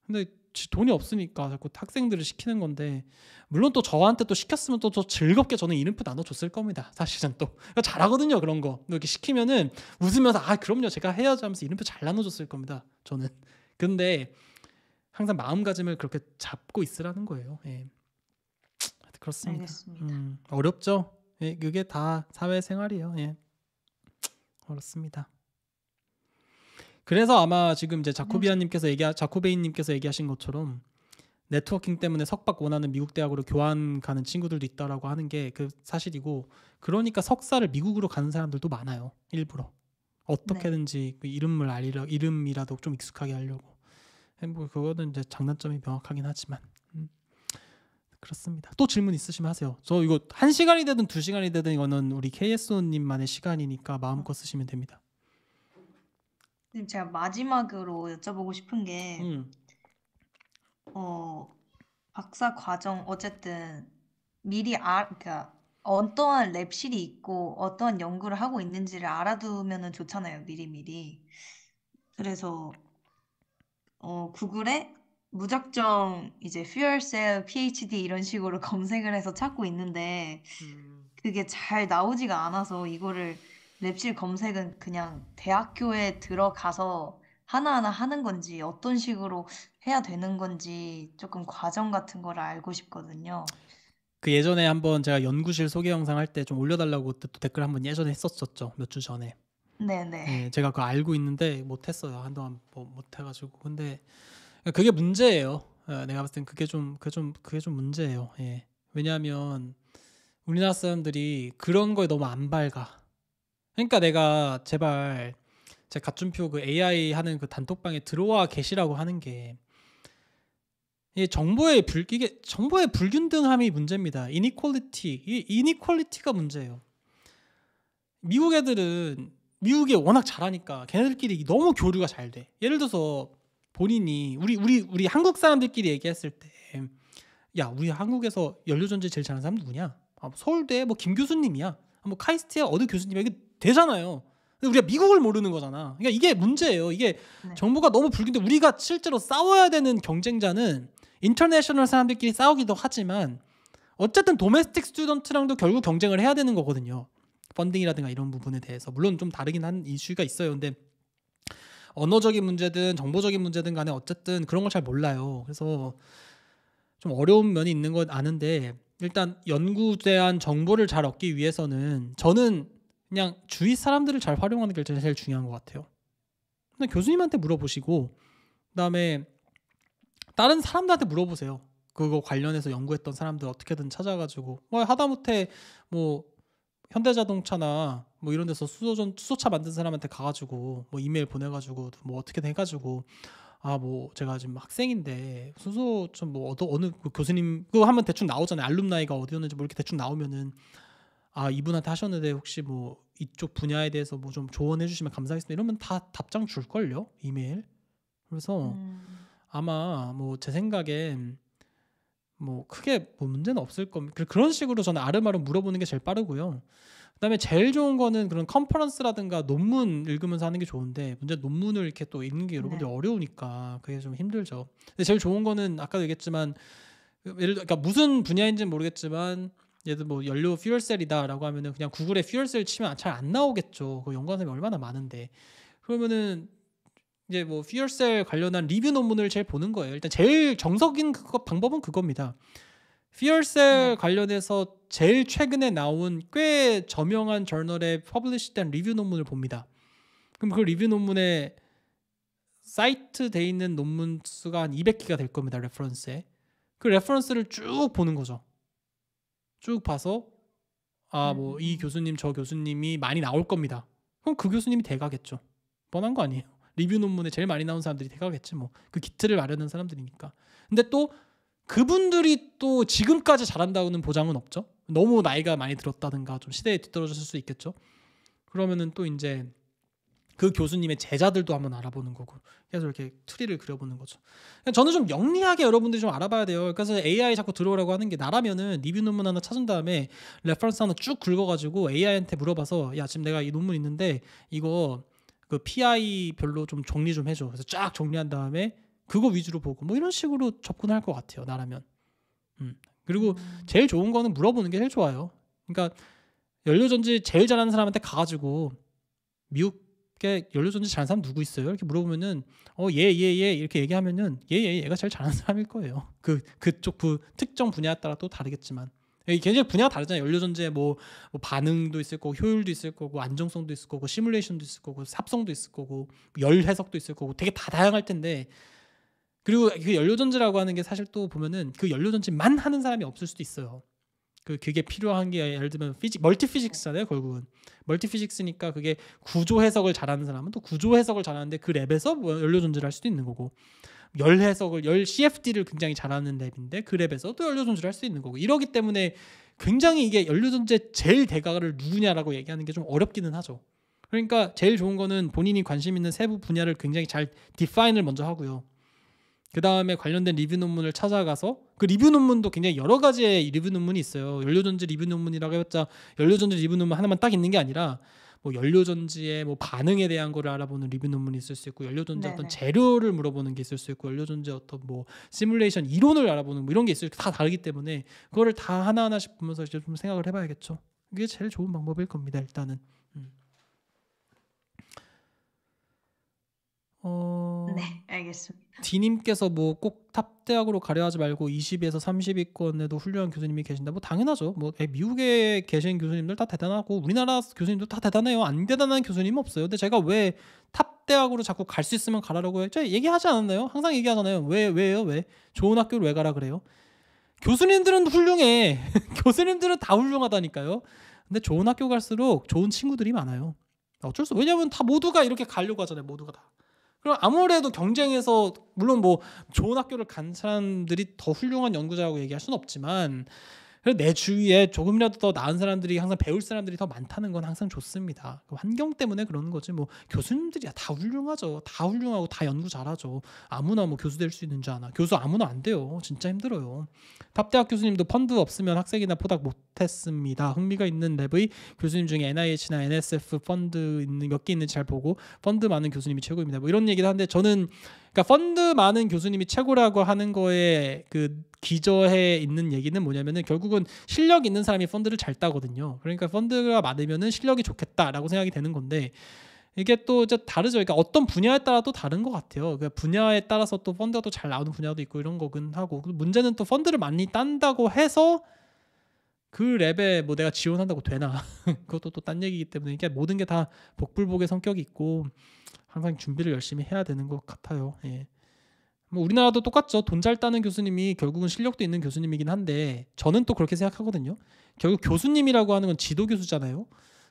근데 돈이 없으니까 자꾸 학생들을 시키는 건데 물론 또 저한테 또 시켰으면 또저 즐겁게 저는 이름표 나눠줬을 겁니다 사실은 또 그러니까 잘하거든요 그런 거 이렇게 시키면은 웃으면서 아 그럼요 제가 해야지 하면서 이름표 잘 나눠줬을 겁니다 저는 근데 항상 마음가짐을 그렇게 잡고 있으라는 거예요. 예. 그렇습니다. 알겠습니다. 음, 어렵죠. 예, 그게 다 사회생활이에요. 예. 어렵습니다. 그래서 아마 지금 이제 자코비아님께서 얘기 자코베인님께서 얘기하신 것처럼 네트워킹 때문에 석박 원하는 미국 대학으로 교환 가는 친구들도 있다라고 하는 게 그 사실이고 그러니까 석사를 미국으로 가는 사람들도 많아요 일부러 어떻게든지 네. 그 이름을 알리라 이름이라도 좀 익숙하게 하려고 뭐 그거는 이제 장단점이 명확하긴 하지만 음, 그렇습니다. 또 질문 있으시면 하세요. 저 이거 한 시간이 되든 두 시간이 되든 이거는 우리 KSO님만의 시간이니까 마음껏 쓰시면 됩니다. 선생 네, 제가 마지막으로 여쭤보고 싶은 게 음. 어, 박사 과정 어쨌든 미리 아 그러니까 어떠한 랩실이 있고 어떠한 연구를 하고 있는지를 알아두면 좋잖아요 미리 미리. 그래서 어, 구글에 무작정 이제 fuel cell PhD 이런 식으로 검색을 해서 찾고 있는데 음. 그게 잘 나오지가 않아서 이거를 랩실 검색은 그냥 대학교에 들어가서 하나하나 하는 건지 어떤 식으로 해야 되는 건지 조금 과정 같은 거를 알고 싶거든요. 그 예전에 한번 제가 연구실 소개 영상 할 때 좀 올려달라고 또 댓글 한번 예전에 했었었죠 몇 주 전에. 네네. 예, 제가 그거 알고 있는데 못했어요. 한동안 뭐 못해가지고. 근데 그게 문제예요. 예, 내가 봤을 땐 그게 좀, 그게 좀, 그게 좀 문제예요. 예. 왜냐하면 우리나라 사람들이 그런 거에 너무 안 밝아. 그러니까 내가 제발 제 가준표 그 AI 하는 그 단톡방에 들어와 계시라고 하는 게이게 정보의 불 이게 정보의 불균등함이 문제입니다. 이니퀄리티 이 이니퀄리티가 문제예요. 미국 애들은 미국에 워낙 잘하니까 걔네들끼리 너무 교류가 잘 돼. 예를 들어서 본인이 우리 우리 우리 한국 사람들끼리 얘기했을 때 야, 우리 한국에서 연료 전지 제일 잘하는 사람 누구냐? 아, 뭐 서울대 뭐김 교수님이야. 아, 뭐카이스트의 어느 교수님이야. 이게 되잖아요. 근데 우리가 미국을 모르는 거잖아. 그러니까 이게 문제예요. 이게 네. 정부가 너무 불균데 우리가 실제로 싸워야 되는 경쟁자는 인터내셔널 사람들끼리 싸우기도 하지만 어쨌든 도메스틱 스튜던트랑도 결국 경쟁을 해야 되는 거거든요. 펀딩이라든가 이런 부분에 대해서 물론 좀 다르긴 한 이슈가 있어요. 근데 언어적인 문제든 정보적인 문제든 간에 어쨌든 그런 걸 잘 몰라요. 그래서 좀 어려운 면이 있는 건 아는데 일단 연구 대한 정보를 잘 얻기 위해서는 저는 그냥 주위 사람들을 잘 활용하는 게 제일 중요한 것 같아요. 그냥 교수님한테 물어보시고 그다음에 다른 사람들한테 물어보세요. 그거 관련해서 연구했던 사람들 어떻게든 찾아가지고 뭐 하다못해 뭐 현대자동차나 뭐 이런 데서 수소전 수소차 만든 사람한테 가가지고 뭐 이메일 보내가지고 뭐 어떻게든 해가지고 아 뭐 제가 지금 학생인데 수소 좀뭐 어느 뭐 교수님 그거 하면 대충 나오잖아요 알룸나이가 어디였는지 뭐 이렇게 대충 나오면은 아 이분한테 하셨는데 혹시 뭐 이쪽 분야에 대해서 뭐 좀 조언해 주시면 감사하겠습니다 이러면 다 답장 줄 걸요 이메일 그래서 음. 아마 뭐 제 생각엔 뭐 크게 뭐 문제는 없을 겁니다. 그, 그런 식으로 저는 아름아름 물어보는 게 제일 빠르고요. 그다음에 제일 좋은 거는 그런 컨퍼런스라든가 논문 읽으면서 하는 게 좋은데 문제 논문을 이렇게 또 읽는 게 여러분들 네. 어려우니까 그게 좀 힘들죠. 근데 제일 좋은 거는 아까도 얘기했지만 예를 들어 그러니까 무슨 분야인지는 모르겠지만 예들뭐 연료 퓨얼셀이다라고 하면은 그냥 구글에 퓨얼셀 치면 잘 안 나오겠죠. 그연구하이 얼마나 많은데 그러면은 이제 뭐 퓨얼셀 관련한 리뷰 논문을 제일 보는 거예요. 일단 제일 정석인 그거 방법은 그겁니다. 퓨얼셀 음. 네. 관련해서 제일 최근에 나온 꽤 저명한 저널에 퍼블리시된 리뷰 논문을 봅니다. 그럼 그 리뷰 논문에 사이트 돼 있는 논문 수가 한 200기가 될 겁니다. 레퍼런스에. 그 레퍼런스를 쭉 보는 거죠. 쭉 봐서 아 뭐이 음. 교수님 저 교수님이 많이 나올 겁니다. 그럼 그 교수님이 대가겠죠. 뻔한 거 아니에요. 리뷰 논문에 제일 많이 나온 사람들이 대가겠지 뭐 그 기틀을 마련한 사람들이니까 근데 또 그분들이 또 지금까지 잘한다고는 보장은 없죠 너무 나이가 많이 들었다든가 좀 시대에 뒤떨어졌을 수 있겠죠 그러면은 또 이제 그 교수님의 제자들도 한번 알아보는 거고 계속 이렇게 트리를 그려보는 거죠. 그러니까 저는 좀 영리하게 여러분들이 좀 알아봐야 돼요. 그래서 AI 자꾸 들어오라고 하는 게 나라면은 리뷰 논문 하나 찾은 다음에 레퍼런스 하나 쭉 긁어가지고 AI한테 물어봐서 야 지금 내가 이 논문 있는데 이거 그 PI별로 좀 정리 좀 해줘. 그래서 쫙 정리한 다음에 그거 위주로 보고 뭐 이런 식으로 접근할 것 같아요. 나라면. 음. 그리고 음. 제일 좋은 거는 물어보는 게 제일 좋아요. 그러니까 연료전지 제일 잘하는 사람한테 가가지고 미국에 연료전지 잘하는 사람 누구 있어요? 이렇게 물어보면은 어예예예 얘, 예, 얘 예 이렇게 얘기하면은 예예 예, 얘가 제일 잘하는 사람일 거예요. 그 그쪽 그 특정 분야에 따라 또 다르겠지만 굉장히 분야가 다르잖아요. 연료 전지에 뭐, 뭐, 반응도 있을 거고 효율도 있을 거고 안정성도 있을 거고 시뮬레이션도 있을 거고 합성도 있을 거고 열 해석도 있을 거고 되게 다 다양할 텐데 그리고 그 연료 전지라고 하는 게 사실 또 보면은 그 연료 전지만 하는 사람이 없을 수도 있어요. 그 그게 필요한 게 예를 들면 피직 멀티 피직스잖아요 결국은 멀티 피직스니까 그게 구조 해석을 잘하는 사람은 또 구조 해석을 잘하는데 그 랩에서 뭐 연료 전지를 할 수도 있는 거고 열 해석을 열 CFD를 굉장히 잘하는 랩인데 그 랩에서 또 연료 전재를할 수 있는 거고 이러기 때문에 굉장히 이게 연료 존재 제일 대가를 누구냐라고 얘기하는 게 좀 어렵기는 하죠. 그러니까 제일 좋은 거는 본인이 관심 있는 세부 분야를 굉장히 잘 디파인을 먼저 하고요. 그 다음에 관련된 리뷰 논문을 찾아가서 그 리뷰 논문도 굉장히 여러 가지의 리뷰 논문이 있어요. 연료전지 리뷰 논문이라고 해봤자 연료전지 리뷰 논문 하나만 딱 있는 게 아니라 뭐 연료 전지의 뭐 반응에 대한 거를 알아보는 리뷰 논문이 있을 수 있고 연료 전지 어떤 재료를 물어보는 게 있을 수 있고 연료 전지 어떤 뭐 시뮬레이션 이론을 알아보는 뭐 이런 게 있을 수 다 다르기 때문에 그거를 다 하나하나씩 보면서 이제 좀 생각을 해봐야겠죠. 그게 제일 좋은 방법일 겁니다. 일단은. 어... 네, 알겠습니다. 디님께서 뭐 꼭 탑대학으로 가려 하지 말고 20에서 30위권에도 훌륭한 교수님이 계신다. 뭐 당연하죠. 뭐 예, 미국에 계신 교수님들 다 대단하고 우리나라 교수님도 다 대단해요. 안 대단한 교수님 없어요. 근데 제가 왜 탑대학으로 자꾸 갈 수 있으면 가라라고 했죠? 얘기하지 않았나요? 항상 얘기하잖아요. 왜, 왜요? 왜? 좋은 학교를 왜 가라 그래요? 교수님들은 훌륭해. 교수님들은 다 훌륭하다니까요. 근데 좋은 학교 갈수록 좋은 친구들이 많아요. 어쩔 수 왜냐면 다 모두가 이렇게 가려고 하잖아요. 모두가 다. 그럼 아무래도 경쟁에서 물론 뭐 좋은 학교를 간 사람들이 더 훌륭한 연구자라고 얘기할 순 없지만 내 주위에 조금이라도 더 나은 사람들이 항상 배울 사람들이 더 많다는 건 항상 좋습니다. 그 환경 때문에 그러는 거지 뭐 교수님들이야 다 훌륭하죠. 다 훌륭하고 다 연구 잘하죠. 아무나 뭐 교수 될 수 있는 줄 아나. 교수 아무나 안 돼요. 진짜 힘들어요. 탑대학 교수님도 펀드 없으면 학생이나 포닥 못했습니다. 흥미가 있는 랩의 교수님 중에 NIH나 NSF 펀드 있는 몇 개 있는지 잘 보고 펀드 많은 교수님이 최고입니다. 뭐 이런 얘기도 하는데 저는 그러니까 펀드 많은 교수님이 최고라고 하는 거에 그 기저에 있는 얘기는 뭐냐면은 결국은 실력 있는 사람이 펀드를 잘 따거든요. 그러니까 펀드가 많으면은 실력이 좋겠다라고 생각이 되는 건데 이게 또 이제 다르죠. 그러니까 어떤 분야에 따라 또 다른 것 같아요. 그러니까 분야에 따라서 또 펀드가 또잘 나오는 분야도 있고 이런 거긴 하고 문제는 또 펀드를 많이 딴다고 해서 그 랩에 뭐 내가 지원한다고 되나 그것도 또 딴 얘기이기 때문에 그러 모든 게 다 복불복의 성격이 있고 항상 준비를 열심히 해야 되는 것 같아요. 예. 뭐 우리나라도 똑같죠. 돈 잘 따는 교수님이 결국은 실력도 있는 교수님이긴 한데 저는 또 그렇게 생각하거든요. 결국 교수님이라고 하는 건 지도 교수잖아요.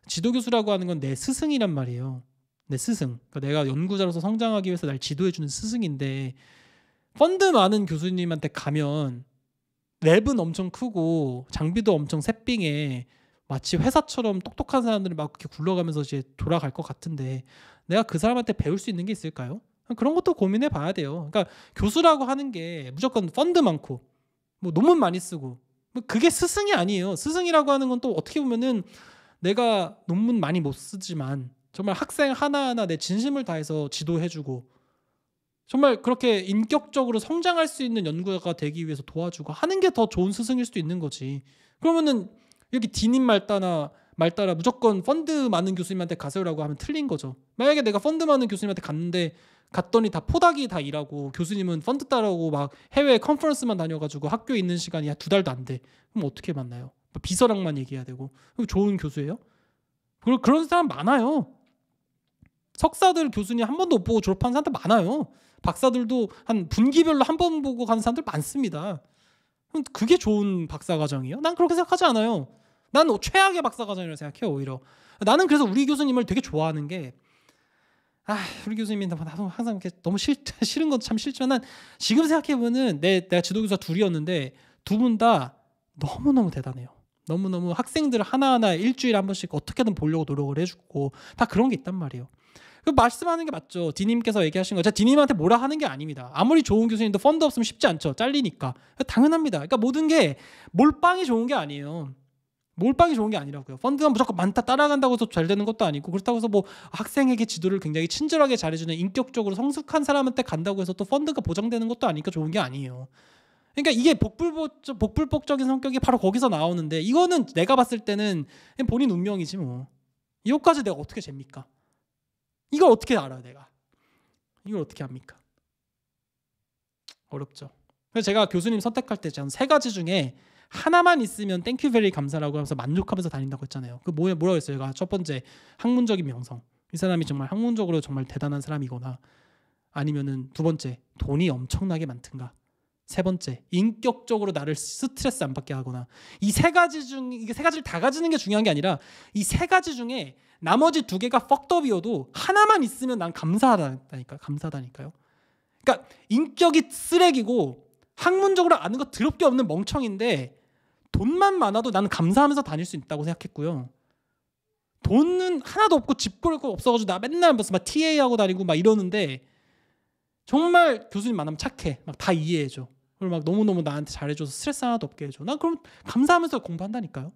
지도 교수라고 하는 건 내 스승이란 말이에요. 내 스승. 그러니까 내가 연구자로서 성장하기 위해서 날 지도해주는 스승인데 펀드 많은 교수님한테 가면 랩은 엄청 크고 장비도 엄청 새빙에 마치 회사처럼 똑똑한 사람들이 막 이렇게 굴러가면서 이제 돌아갈 것 같은데 내가 그 사람한테 배울 수 있는 게 있을까요? 그런 것도 고민해 봐야 돼요. 그러니까 교수라고 하는 게 무조건 펀드 많고 뭐 논문 많이 쓰고 뭐 그게 스승이 아니에요. 스승이라고 하는 건 또 어떻게 보면은 내가 논문 많이 못 쓰지만 정말 학생 하나하나 내 진심을 다해서 지도해주고 정말 그렇게 인격적으로 성장할 수 있는 연구가 되기 위해서 도와주고 하는 게 더 좋은 스승일 수도 있는 거지. 그러면은 이렇 디님 말따나 말 따라 무조건 펀드 많은 교수님한테 가세요라고 하면 틀린 거죠. 만약에 내가 펀드 많은 교수님한테 갔는데 갔더니 다 포닥이 다 일하고 교수님은 펀드 따라고 막 해외 컨퍼런스만 다녀가지고 학교에 있는 시간이 두 달도 안 돼. 그럼 어떻게 만나요? 뭐 비서랑만 얘기해야 되고 좋은 교수예요? 그리고 그런 사람 많아요. 석사들 교수님 한 번도 못 보고 졸업한 사람들 많아요. 박사들도 한 분기별로 한 번 보고 가는 사람들 많습니다. 그럼 그게 좋은 박사 과정이에요? 난 그렇게 생각하지 않아요. 난 최악의 박사과정이라고 생각해요 오히려 나는 그래서 우리 교수님을 되게 좋아하는 게 아, 우리 교수님이 뭐 나도 항상 이렇게 너무 싫, 싫은 것도 참 싫지만 지금 생각해보면 내, 내가 지도교사 둘이었는데 두 분 다 너무너무 대단해요. 너무너무 학생들 하나하나 일주일에 한 번씩 어떻게든 보려고 노력을 해주고 다 그런 게 있단 말이에요. 그 말씀하는 게 맞죠. 디님께서 얘기하신 거. 제가 디님한테 뭐라 하는 게 아닙니다. 아무리 좋은 교수님도 펀드 없으면 쉽지 않죠. 잘리니까. 당연합니다. 그러니까 모든 게 몰빵이 좋은 게 아니에요. 몰빵이 좋은 게 아니라고요. 펀드가 무조건 많다 따라간다고 해서 잘 되는 것도 아니고 그렇다고 해서 뭐 학생에게 지도를 굉장히 친절하게 잘해주는 인격적으로 성숙한 사람한테 간다고 해서 또 펀드가 보장되는 것도 아니니까 좋은 게 아니에요. 그러니까 이게 복불복적, 복불복적인 성격이 바로 거기서 나오는데 이거는 내가 봤을 때는 본인 운명이지 뭐. 이것까지 내가 어떻게 잽니까? 이걸 어떻게 알아 요 내가? 이걸 어떻게 합니까? 어렵죠. 그래서 제가 교수님 선택할 때전세 가지 중에 하나만 있으면 땡큐 베리 감사라고 하면서 만족하면서 다닌다고 했잖아요. 그뭐 뭐라고 했어요? 제가 첫 번째 학문적인 명성. 이 사람이 정말 학문적으로 정말 대단한 사람이거나 아니면은 두 번째 돈이 엄청나게 많든가. 세 번째 인격적으로 나를 스트레스 안 받게 하거나 이 세 가지 중 이게 세 가지를 다 가지는 게 중요한 게 아니라 이 세 가지 중에 나머지 두 개가 퍽더비여도 하나만 있으면 난 감사하다니까 감사하다니까요. 그러니까 인격이 쓰레기고 학문적으로 아는 거 드럽게 없는 멍청인데 돈만 많아도 나는 감사하면서 다닐 수 있다고 생각했고요. 돈은 하나도 없고 집벌 거 없어가지고 나 맨날 무슨 막 TA 하고 다니고 막 이러는데 정말 교수님 만나면 착해, 막 다 이해해줘. 그리고 막 너무 너무 나한테 잘해줘서 스트레스 하나도 없게 해줘. 난 그럼 감사하면서 공부한다니까요.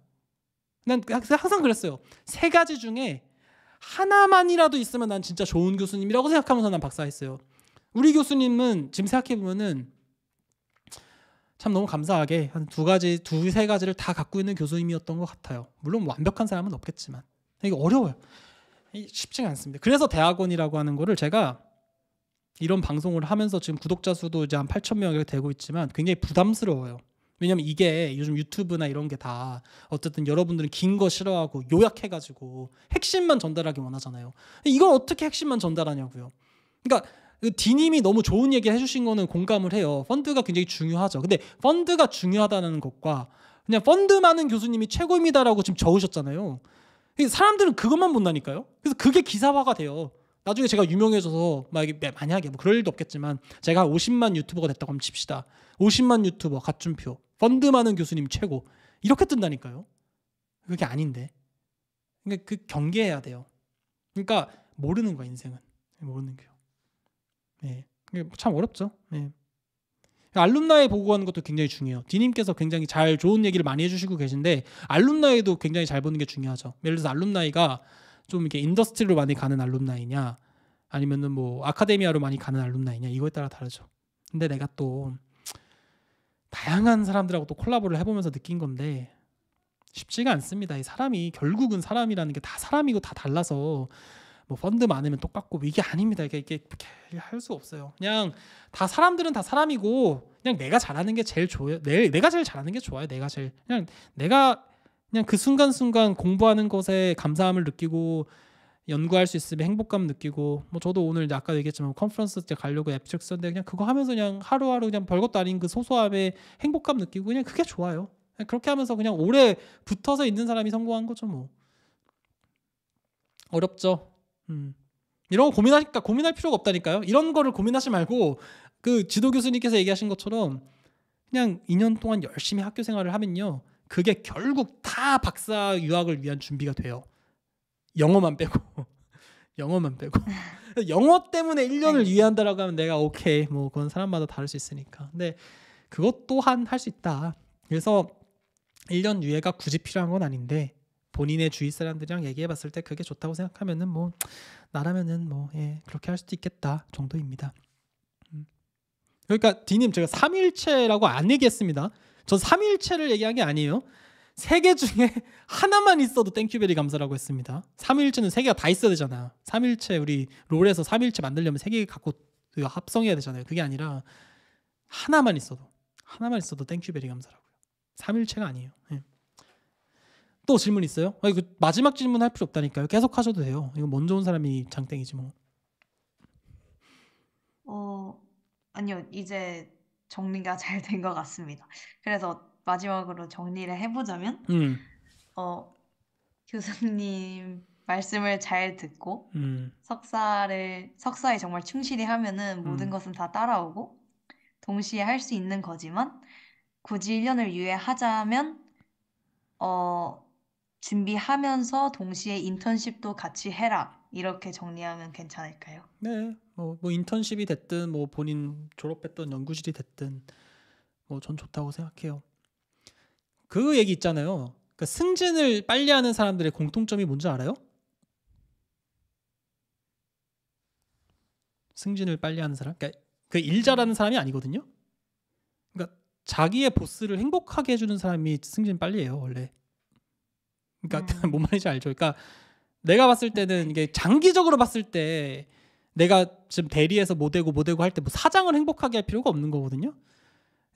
난 항상 그랬어요. 세 가지 중에 하나만이라도 있으면 난 진짜 좋은 교수님이라고 생각하면서 난 박사했어요. 우리 교수님은 지금 생각해 보면은 참 너무 감사하게 한 두 가지 두세 가지를 다 갖고 있는 교수님이었던 것 같아요. 물론 뭐 완벽한 사람은 없겠지만 이게 어려워요. 쉽지가 않습니다. 그래서 대학원이라고 하는 거를 제가 이런 방송을 하면서 지금 구독자 수도 이제 한 8천 명이 되고 있지만 굉장히 부담스러워요. 왜냐면 이게 요즘 유튜브나 이런 게 다 어쨌든 여러분들은 긴 거 싫어하고 요약해가지고 핵심만 전달하기 원하잖아요. 이걸 어떻게 핵심만 전달하냐고요. 그러니까 그 디님이 너무 좋은 얘기 해주신 거는 공감을 해요. 펀드가 굉장히 중요하죠. 근데 펀드가 중요하다는 것과 그냥 펀드 많은 교수님이 최고입니다라고 지금 적으셨잖아요 사람들은 그것만 본다니까요. 그래서 그게 기사화가 돼요. 나중에 제가 유명해져서 만약에 네, 만약에 뭐 그럴 일도 없겠지만 제가 50만 유튜버가 됐다고 하면 칩시다. 50만 유튜버 갖준표 펀드 많은 교수님 최고 이렇게 뜬다니까요. 그게 아닌데. 그러니까 그 경계해야 돼요. 그러니까 모르는 거야 인생은 모르는 거요. 예. 뭐 참 어렵죠. 예. 알룸나에 보고하는 것도 굉장히 중요해요. 디님께서 굉장히 잘 좋은 얘기를 많이 해주시고 계신데 알룸나에도 굉장히 잘 보는 게 중요하죠. 예를 들어서 알룸나이가 좀 이렇게 인더스트리로 많이 가는 알룸나이냐 아니면은 뭐 아카데미아로 많이 가는 알룸나이냐 이거에 따라 다르죠. 근데 내가 또 다양한 사람들하고 또 콜라보를 해보면서 느낀 건데 쉽지가 않습니다. 이 사람이 결국은 사람이라는 게 다 사람이고 다 달라서 뭐 펀드 많으면 똑같고 뭐 이게 아닙니다. 이게 이게 할 수 없어요. 그냥 다 사람들은 다 사람이고 그냥 내가 잘하는 게 제일 좋아요. 내, 내가 제일 잘하는 게 좋아요. 내가 제일 그냥 내가 그냥 그 순간순간 공부하는 것에 감사함을 느끼고 연구할 수 있으면 행복감 느끼고 뭐 저도 오늘 아까 얘기했지만 컨퍼런스 때 가려고 앱책 썼는데 그냥 그거 하면서 그냥 하루하루 그냥 별것도 아닌 그 소소함에 행복감 느끼고 그냥 그게 좋아요. 그냥 그렇게 하면서 그냥 오래 붙어서 있는 사람이 성공한 거죠 뭐. 어렵죠. 음. 이런 거 고민하니까 그러니까 고민할 필요가 없다니까요. 이런 거를 고민하지 말고 그 지도 교수님께서 얘기하신 것처럼 그냥 2년 동안 열심히 학교 생활을 하면요. 그게 결국 다 박사 유학을 위한 준비가 돼요. 영어만 빼고. 영어만 빼고. 영어 때문에 1년을 유예한다라고 하면 내가 오케이. 뭐 그건 사람마다 다를 수 있으니까. 근데 그것 또한 할 수 있다. 그래서 1년 유예가 굳이 필요한 건 아닌데 본인의 주위 사람들이랑 얘기해봤을 때 그게 좋다고 생각하면은 뭐 나라면은 뭐 예, 그렇게 할 수도 있겠다 정도입니다. 음. 그러니까 디님 제가 3일체라고안 얘기했습니다. 전3일체를 얘기한 게 아니에요. 세 개 중에 하나만 있어도 땡큐베리 감사라고 했습니다. 3일체는세 개가 다 있어야 되잖아. 3일체 우리 롤에서 3일체 만들려면 세 개 갖고 합성해야 되잖아요. 그게 아니라 하나만 있어도 하나만 있어도 땡큐베리 감사라고요. 3일체가 아니에요. 예. 또 질문 있어요? 아니, 그 마지막 질문 할 필요 없다니까요. 계속 하셔도 돼요. 이거 먼저 온 사람이 장땡이지 뭐. 어, 아니요. 이제 정리가 잘 된 것 같습니다. 그래서 마지막으로 정리를 해보자면, 음, 어, 교수님 말씀을 잘 듣고, 음, 석사를, 석사에 정말 충실히 하면은 음. 모든 음, 것은 다 따라오고, 동시에 할 수 있는 거지만, 굳이 1년을 유예하자면, 어, 준비하면서 동시에 인턴십도 같이 해라. 이렇게 정리하면 괜찮을까요? 네. 뭐, 뭐 인턴십이 됐든 뭐 본인 졸업했던 연구실이 됐든 뭐 전 좋다고 생각해요. 그 얘기 있잖아요. 그러니까 승진을 빨리 하는 사람들의 공통점이 뭔지 알아요? 승진을 빨리 하는 사람? 그러니까 그 일자라는 사람이 아니거든요. 그러니까 자기의 보스를 행복하게 해주는 사람이 승진 빨리 해요 원래. 그러니까 음. 뭔 말인지 알죠. 그러니까 내가 봤을 때는 이게 장기적으로 봤을 때 내가 지금 대리해서 못 뭐 되고 못 뭐 되고 할 때 뭐 사장을 행복하게 할 필요가 없는 거거든요.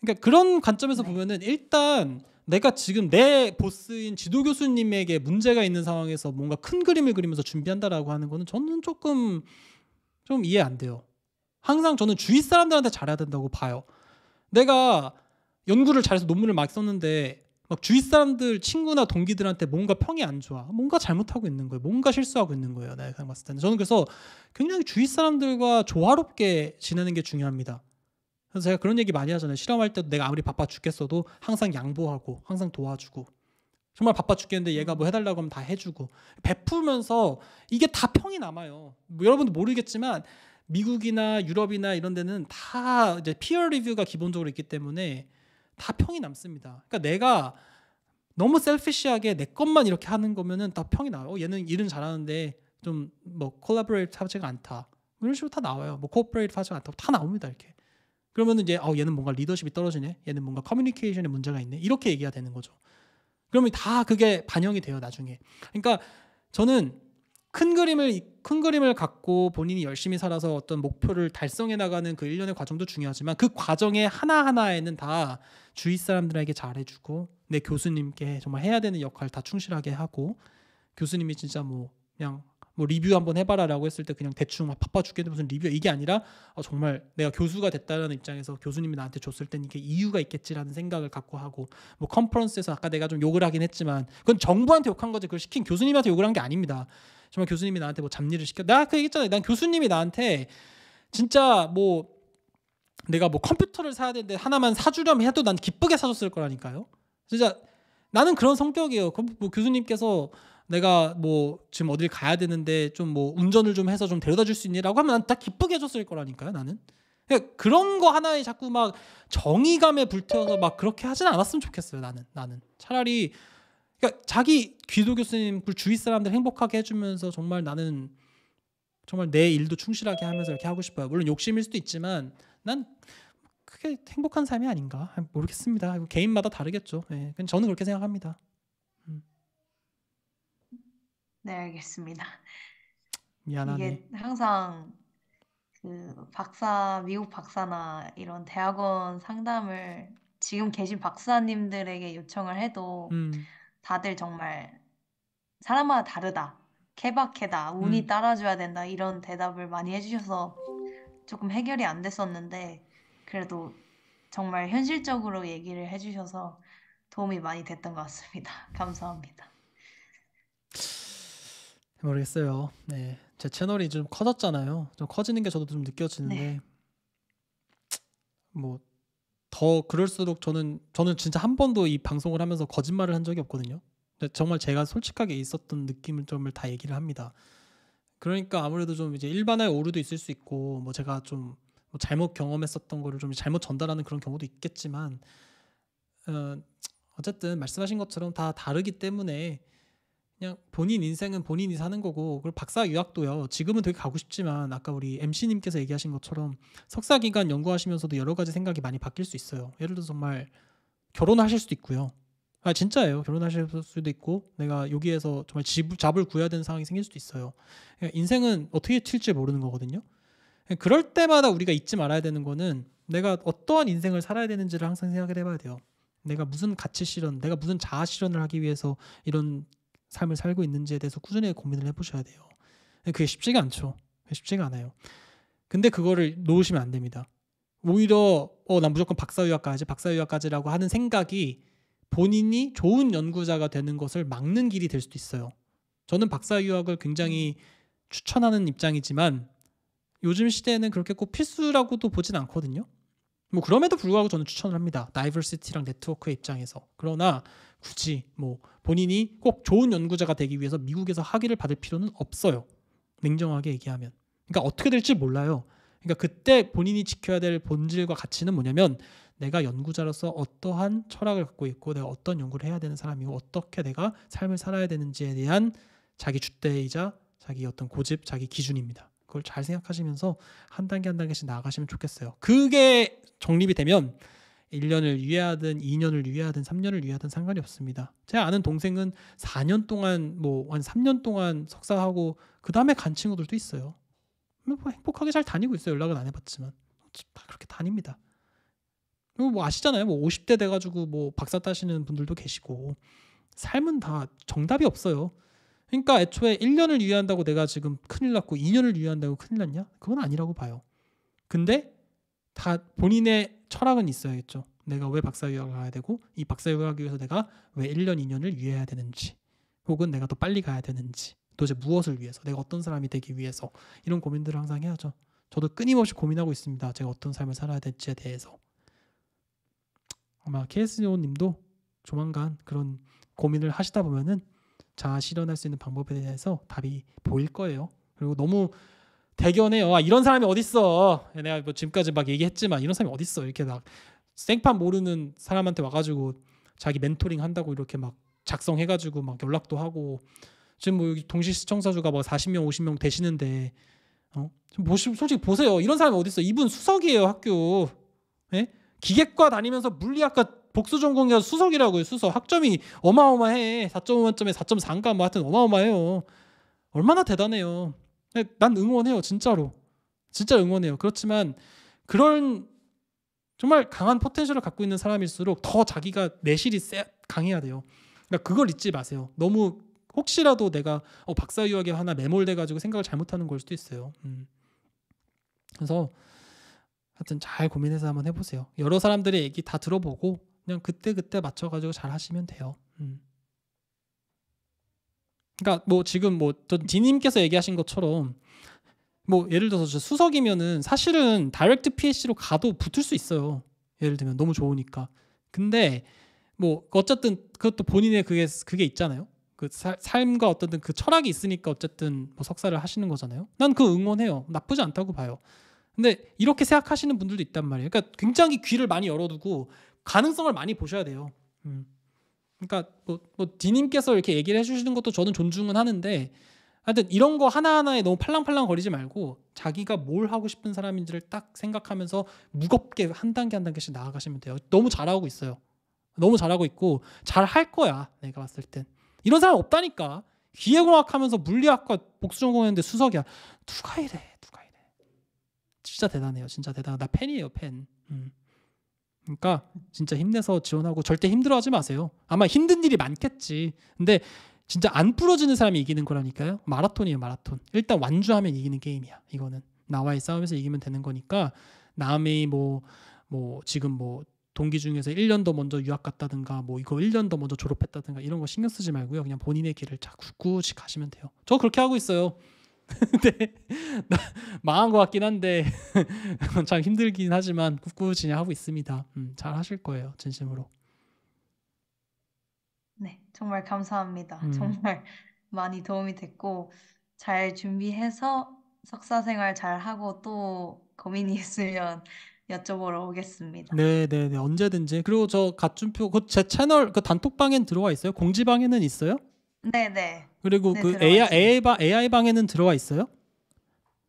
그러니까 그런 관점에서 네. 보면은 일단 내가 지금 내 보스인 지도 교수님에게 문제가 있는 상황에서 뭔가 큰 그림을 그리면서 준비한다라고 하는 거는 저는 조금 좀 이해 안 돼요. 항상 저는 주위 사람들한테 잘해야 된다고 봐요. 내가 연구를 잘해서 논문을 막 썼는데 막 주위 사람들 친구나 동기들한테 뭔가 평이 안 좋아 뭔가 잘못하고 있는 거예요 뭔가 실수하고 있는 거예요 내가 그냥 봤을 때는 저는 그래서 굉장히 주위 사람들과 조화롭게 지내는 게 중요합니다 그래서 제가 그런 얘기 많이 하잖아요 실험할 때도 내가 아무리 바빠 죽겠어도 항상 양보하고 항상 도와주고 정말 바빠 죽겠는데 얘가 뭐 해달라고 하면 다 해주고 베풀면서 이게 다 평이 남아요 뭐 여러분도 모르겠지만 미국이나 유럽이나 이런 데는 다 이제 피어 리뷰가 기본적으로 있기 때문에 다 평이 남습니다. 그러니까 내가 너무 셀피시하게 내 것만 이렇게 하는 거면은 다 평이 나요. 어, 얘는 일은 잘하는데 좀 뭐 콜라보레이트 하지가 않다. 뭐 이런 식으로 다 나와요. 뭐 코퍼레이트 하지가 않다. 고다 나옵니다. 이렇게. 그러면 은 이제 어 얘는 뭔가 리더십이 떨어지네. 얘는 뭔가 커뮤니케이션에 문제가 있네. 이렇게 얘기가 되는 거죠. 그러면 다 그게 반영이 돼요, 나중에. 그러니까 저는 큰 그림을 큰 그림을 갖고 본인이 열심히 살아서 어떤 목표를 달성해 나가는 그 일련의 과정도 중요하지만 그 과정의 하나하나에는 다 주위 사람들에게 잘해주고 내 교수님께 정말 해야 되는 역할 다 충실하게 하고 교수님이 진짜 뭐 그냥 뭐 리뷰 한번 해봐라라고 했을 때 그냥 대충 막 바빠 죽겠는데 무슨 리뷰 이게 아니라 어 정말 내가 교수가 됐다는 라 입장에서 교수님이 나한테 줬을 때는 이게 이유가 있겠지라는 생각을 갖고 하고 뭐 컨퍼런스에서 아까 내가 좀 욕을 하긴 했지만 그건 정부한테 욕한 거지 그걸 시킨 교수님한테 욕을 한 게 아닙니다. 정말 교수님이 나한테 뭐 잡일을 시켜 내가 그 얘기했잖아요. 난 교수님이 나한테 진짜 뭐 내가 뭐 컴퓨터를 사야 되는데 하나만 사주려면 해도 난 기쁘게 사줬을 거라니까요. 진짜 나는 그런 성격이에요. 뭐 교수님께서 내가 뭐 지금 어딜 가야 되는데 좀 뭐 운전을 좀 해서 좀 데려다 줄 수 있니라고 하면 난다 기쁘게 해줬을 거라니까요. 나는. 그런 거 하나에 자꾸 막 정의감에 불태워서 막 그렇게 하진 않았으면 좋겠어요. 나는 나는 차라리 그러니까 자기 귀도 교수님 그 주위 사람들 행복하게 해주면서 정말 나는 정말 내 일도 충실하게 하면서 이렇게 하고 싶어요. 물론 욕심일 수도 있지만 난 크게 행복한 삶이 아닌가 아, 모르겠습니다. 개인마다 다르겠죠. 예, 네, 저는 그렇게 생각합니다. 음. 네 알겠습니다. 미안하네. 이게 항상 그 박사 미국 박사나 이런 대학원 상담을 지금 계신 박사님들에게 요청을 해도 음. 다들 정말 사람마다 다르다. 케바케다. 운이 음. 따라줘야 된다. 이런 대답을 많이 해주셔서 조금 해결이 안 됐었는데 그래도 정말 현실적으로 얘기를 해주셔서 도움이 많이 됐던 것 같습니다. 감사합니다. 모르겠어요. 네, 제 채널이 좀 커졌잖아요. 좀 커지는 게 저도 좀 느껴지는데 네. 뭐더 그럴수록 저는 저는 진짜 한 번도 이 방송을 하면서 거짓말을 한 적이 없거든요. 정말 제가 솔직하게 있었던 느낌을 좀을다 얘기를 합니다. 그러니까 아무래도 좀 이제 일반화의 오류도 있을 수 있고 뭐 제가 좀 뭐 잘못 경험했었던 거를 좀 잘못 전달하는 그런 경우도 있겠지만 어, 어쨌든 말씀하신 것처럼 다 다르기 때문에 그냥 본인 인생은 본인이 사는 거고 그리고 박사 유학도요. 지금은 되게 가고 싶지만 아까 우리 MC 님께서 얘기하신 것처럼 석사 기간 연구하시면서도 여러 가지 생각이 많이 바뀔 수 있어요. 예를 들어 서 정말 결혼하실 수도 있고요. 아 진짜예요. 결혼하실 수도 있고 내가 여기에서 정말 집, 을 잡을 구해야 되는 상황이 생길 수도 있어요. 그러니까 인생은 어떻게 튈지 모르는 거거든요. 그러니까 그럴 때마다 우리가 잊지 말아야 되는 거는 내가 어떠한 인생을 살아야 되는지를 항상 생각을 해봐야 돼요. 내가 무슨 가치 실현, 내가 무슨 자아 실현을 하기 위해서 이런 삶을 살고 있는지에 대해서 꾸준히 고민을 해보셔야 돼요. 그게 쉽지가 않죠. 쉽지가 않아요. 근데 그거를 놓으시면 안 됩니다. 오히려 어, 난 무조건 박사유학까지 박사유학까지라고 하는 생각이 본인이 좋은 연구자가 되는 것을 막는 길이 될 수도 있어요. 저는 박사유학을 굉장히 추천하는 입장이지만 요즘 시대에는 그렇게 꼭 필수라고도 보진 않거든요. 뭐 그럼에도 불구하고 저는 추천을 합니다. 다이버시티랑 네트워크의 입장에서. 그러나 굳이 뭐 본인이 꼭 좋은 연구자가 되기 위해서 미국에서 학위를 받을 필요는 없어요. 냉정하게 얘기하면. 그러니까 어떻게 될지 몰라요. 그러니까 그때 본인이 지켜야 될 본질과 가치는 뭐냐면 내가 연구자로서 어떠한 철학을 갖고 있고 내가 어떤 연구를 해야 되는 사람이고 어떻게 내가 삶을 살아야 되는지에 대한 자기 주대이자 자기 어떤 고집, 자기 기준입니다. 그걸 잘 생각하시면서 한 단계 한 단계씩 나아가시면 좋겠어요. 그게 정립이 되면 1년을 유예하든 2년을 유예하든 3년을 유예하든 상관이 없습니다. 제가 아는 동생은 4년 동안 뭐 한 3년 동안 석사하고 그 다음에 간 친구들도 있어요. 뭐 행복하게 잘 다니고 있어요. 연락은 안 해봤지만 다 그렇게 다닙니다. 뭐 아시잖아요. 뭐 50대 돼가지고 뭐 박사 따시는 분들도 계시고 삶은 다 정답이 없어요. 그러니까 애초에 1년을 유예한다고 내가 지금 큰일 났고 2년을 유예한다고 큰일 났냐? 그건 아니라고 봐요. 근데 다 본인의 철학은 있어야겠죠. 내가 왜 박사 유학을 가야 되고 이 박사 유학을 하기 위해서 내가 왜 1년 2년을 유예해야 되는지 혹은 내가 더 빨리 가야 되는지 도대체 무엇을 위해서 내가 어떤 사람이 되기 위해서 이런 고민들을 항상 해야죠. 저도 끊임없이 고민하고 있습니다. 제가 어떤 삶을 살아야 될지에 대해서 아마 케이스요님도 조만간 그런 고민을 하시다 보면은 자아 실현할 수 있는 방법에 대해서 답이 보일 거예요. 그리고 너무 대견해요. 아, 이런 사람이 어딨어. 내가 뭐 지금까지 막 얘기했지만 이런 사람이 어딨어. 이렇게 막 생판 모르는 사람한테 와가지고 자기 멘토링 한다고 이렇게 막 작성해가지고 막 연락도 하고 지금 뭐 여기 동시 시청사주가막 40명, 뭐 50명 되시는데 어? 지금 보시, 솔직히 보세요. 이런 사람이 어딨어. 이분 수석이에요. 학교. 예? 기계과 다니면서 물리학과 복수 전공이라 수석이라고요. 수석. 학점이 어마어마해. 4.5만점에 4.4인가 뭐 하여튼 어마어마해요. 얼마나 대단해요. 네, 난 응원해요, 진짜로. 진짜 응원해요. 그렇지만 그런 정말 강한 포텐셜을 갖고 있는 사람일수록 더 자기가 내실이 세, 강해야 돼요. 그러니까 그걸 잊지 마세요. 너무 혹시라도 내가 어, 박사 유학에 하나 매몰돼 가지고 생각을 잘못하는 걸 수도 있어요. 음. 그래서 하여튼 잘 고민해서 한번 해보세요. 여러 사람들의 얘기 다 들어보고 그냥 그때 그때 맞춰 가지고 잘 하시면 돼요. 음. 그러니까 뭐 지금 뭐저 디님께서 얘기하신 것처럼 뭐 예를 들어서 수석이면은 사실은 다이렉트 PH로 가도 붙을 수 있어요. 예를 들면 너무 좋으니까. 근데 뭐 어쨌든 그것도 본인의 그게 그게 있잖아요. 그 사, 삶과 어떤 그 철학이 있으니까 어쨌든 뭐 석사를 하시는 거잖아요. 난 그 응원해요. 나쁘지 않다고 봐요. 근데 이렇게 생각하시는 분들도 있단 말이에요. 그러니까 굉장히 귀를 많이 열어두고 가능성을 많이 보셔야 돼요. 음. 그러니까 뭐, 뭐 디님께서 이렇게 얘기를 해주시는 것도 저는 존중은 하는데 하여튼 이런 거 하나하나에 너무 팔랑팔랑 거리지 말고 자기가 뭘 하고 싶은 사람인지를 딱 생각하면서 무겁게 한 단계 한 단계씩 나아가시면 돼요. 너무 잘하고 있어요. 너무 잘하고 있고 잘 할 거야 내가 봤을 땐 이런 사람 없다니까 기계공학 하면서 물리학과 복수 전공했는데 수석이야 누가 이래 누가 이래 진짜 대단해요 진짜 대단해나 팬이에요 팬 음. 그러니까 진짜 힘내서 지원하고 절대 힘들어하지 마세요. 아마 힘든 일이 많겠지. 근데 진짜 안 부러지는 사람이 이기는 거라니까요. 마라톤이에요, 마라톤. 일단 완주하면 이기는 게임이야. 이거는 나와의 싸움에서 이기면 되는 거니까 남의 뭐뭐 뭐 지금 뭐 동기 중에서 1년 더 먼저 유학 갔다든가 뭐 이거 1년 더 먼저 졸업했다든가 이런 거 신경 쓰지 말고요. 그냥 본인의 길을 자꾸꿋이 가시면 돼요. 저 그렇게 하고 있어요. 근데 네. 망한 것 같긴 한데 참 힘들긴 하지만 꾸준히 하고 있습니다. 음, 잘 하실 거예요, 진심으로. 네, 정말 감사합니다. 음. 정말 많이 도움이 됐고 잘 준비해서 석사 생활 잘 하고 또 고민이 있으면 여쭤보러 오겠습니다. 네, 네, 네. 언제든지. 그리고 저갓준표그제 채널 그 단톡방엔 들어와 있어요? 공지방에는 있어요? 네, 네. 그리고 네, 그 AI, AI, 방, AI 방에는 들어와 있어요?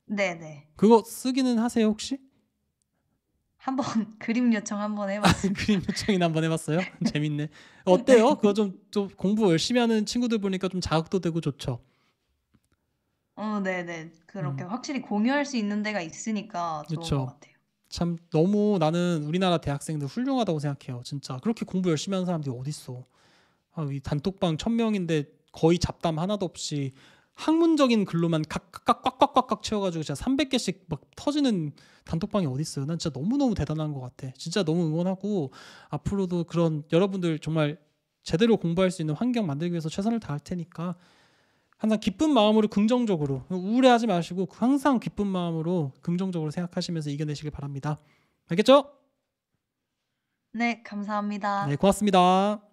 네네. 네. 그거 쓰기는 하세요 혹시? 한 번 그림 요청 한 번 해봤어요. 그림 요청이나 한 번 해봤어요? 네. 재밌네. 어때요? 네. 그거 좀, 좀 공부 열심히 하는 친구들 보니까 좀 자극도 되고 좋죠. 어, 네네. 그렇게 음. 확실히 공유할 수 있는 데가 있으니까 좋은 그쵸. 것 같아요. 참 너무 나는 우리나라 대학생들 훌륭하다고 생각해요. 진짜 그렇게 공부 열심히 하는 사람들이 어딨어? 아, 이 단톡방 천 명인데 거의 잡담 하나도 없이 학문적인 글로만 각각 꽉꽉꽉꽉 채워가지고 진짜 300개씩 막 터지는 단톡방이 어디 있어요? 난 진짜 너무 너무 대단한 것 같아. 진짜 너무 응원하고 앞으로도 그런 여러분들 정말 제대로 공부할 수 있는 환경 만들기 위해서 최선을 다할 테니까 항상 기쁜 마음으로 긍정적으로 우울해하지 마시고 항상 기쁜 마음으로 긍정적으로 생각하시면서 이겨내시길 바랍니다. 알겠죠? 네, 감사합니다. 네, 고맙습니다.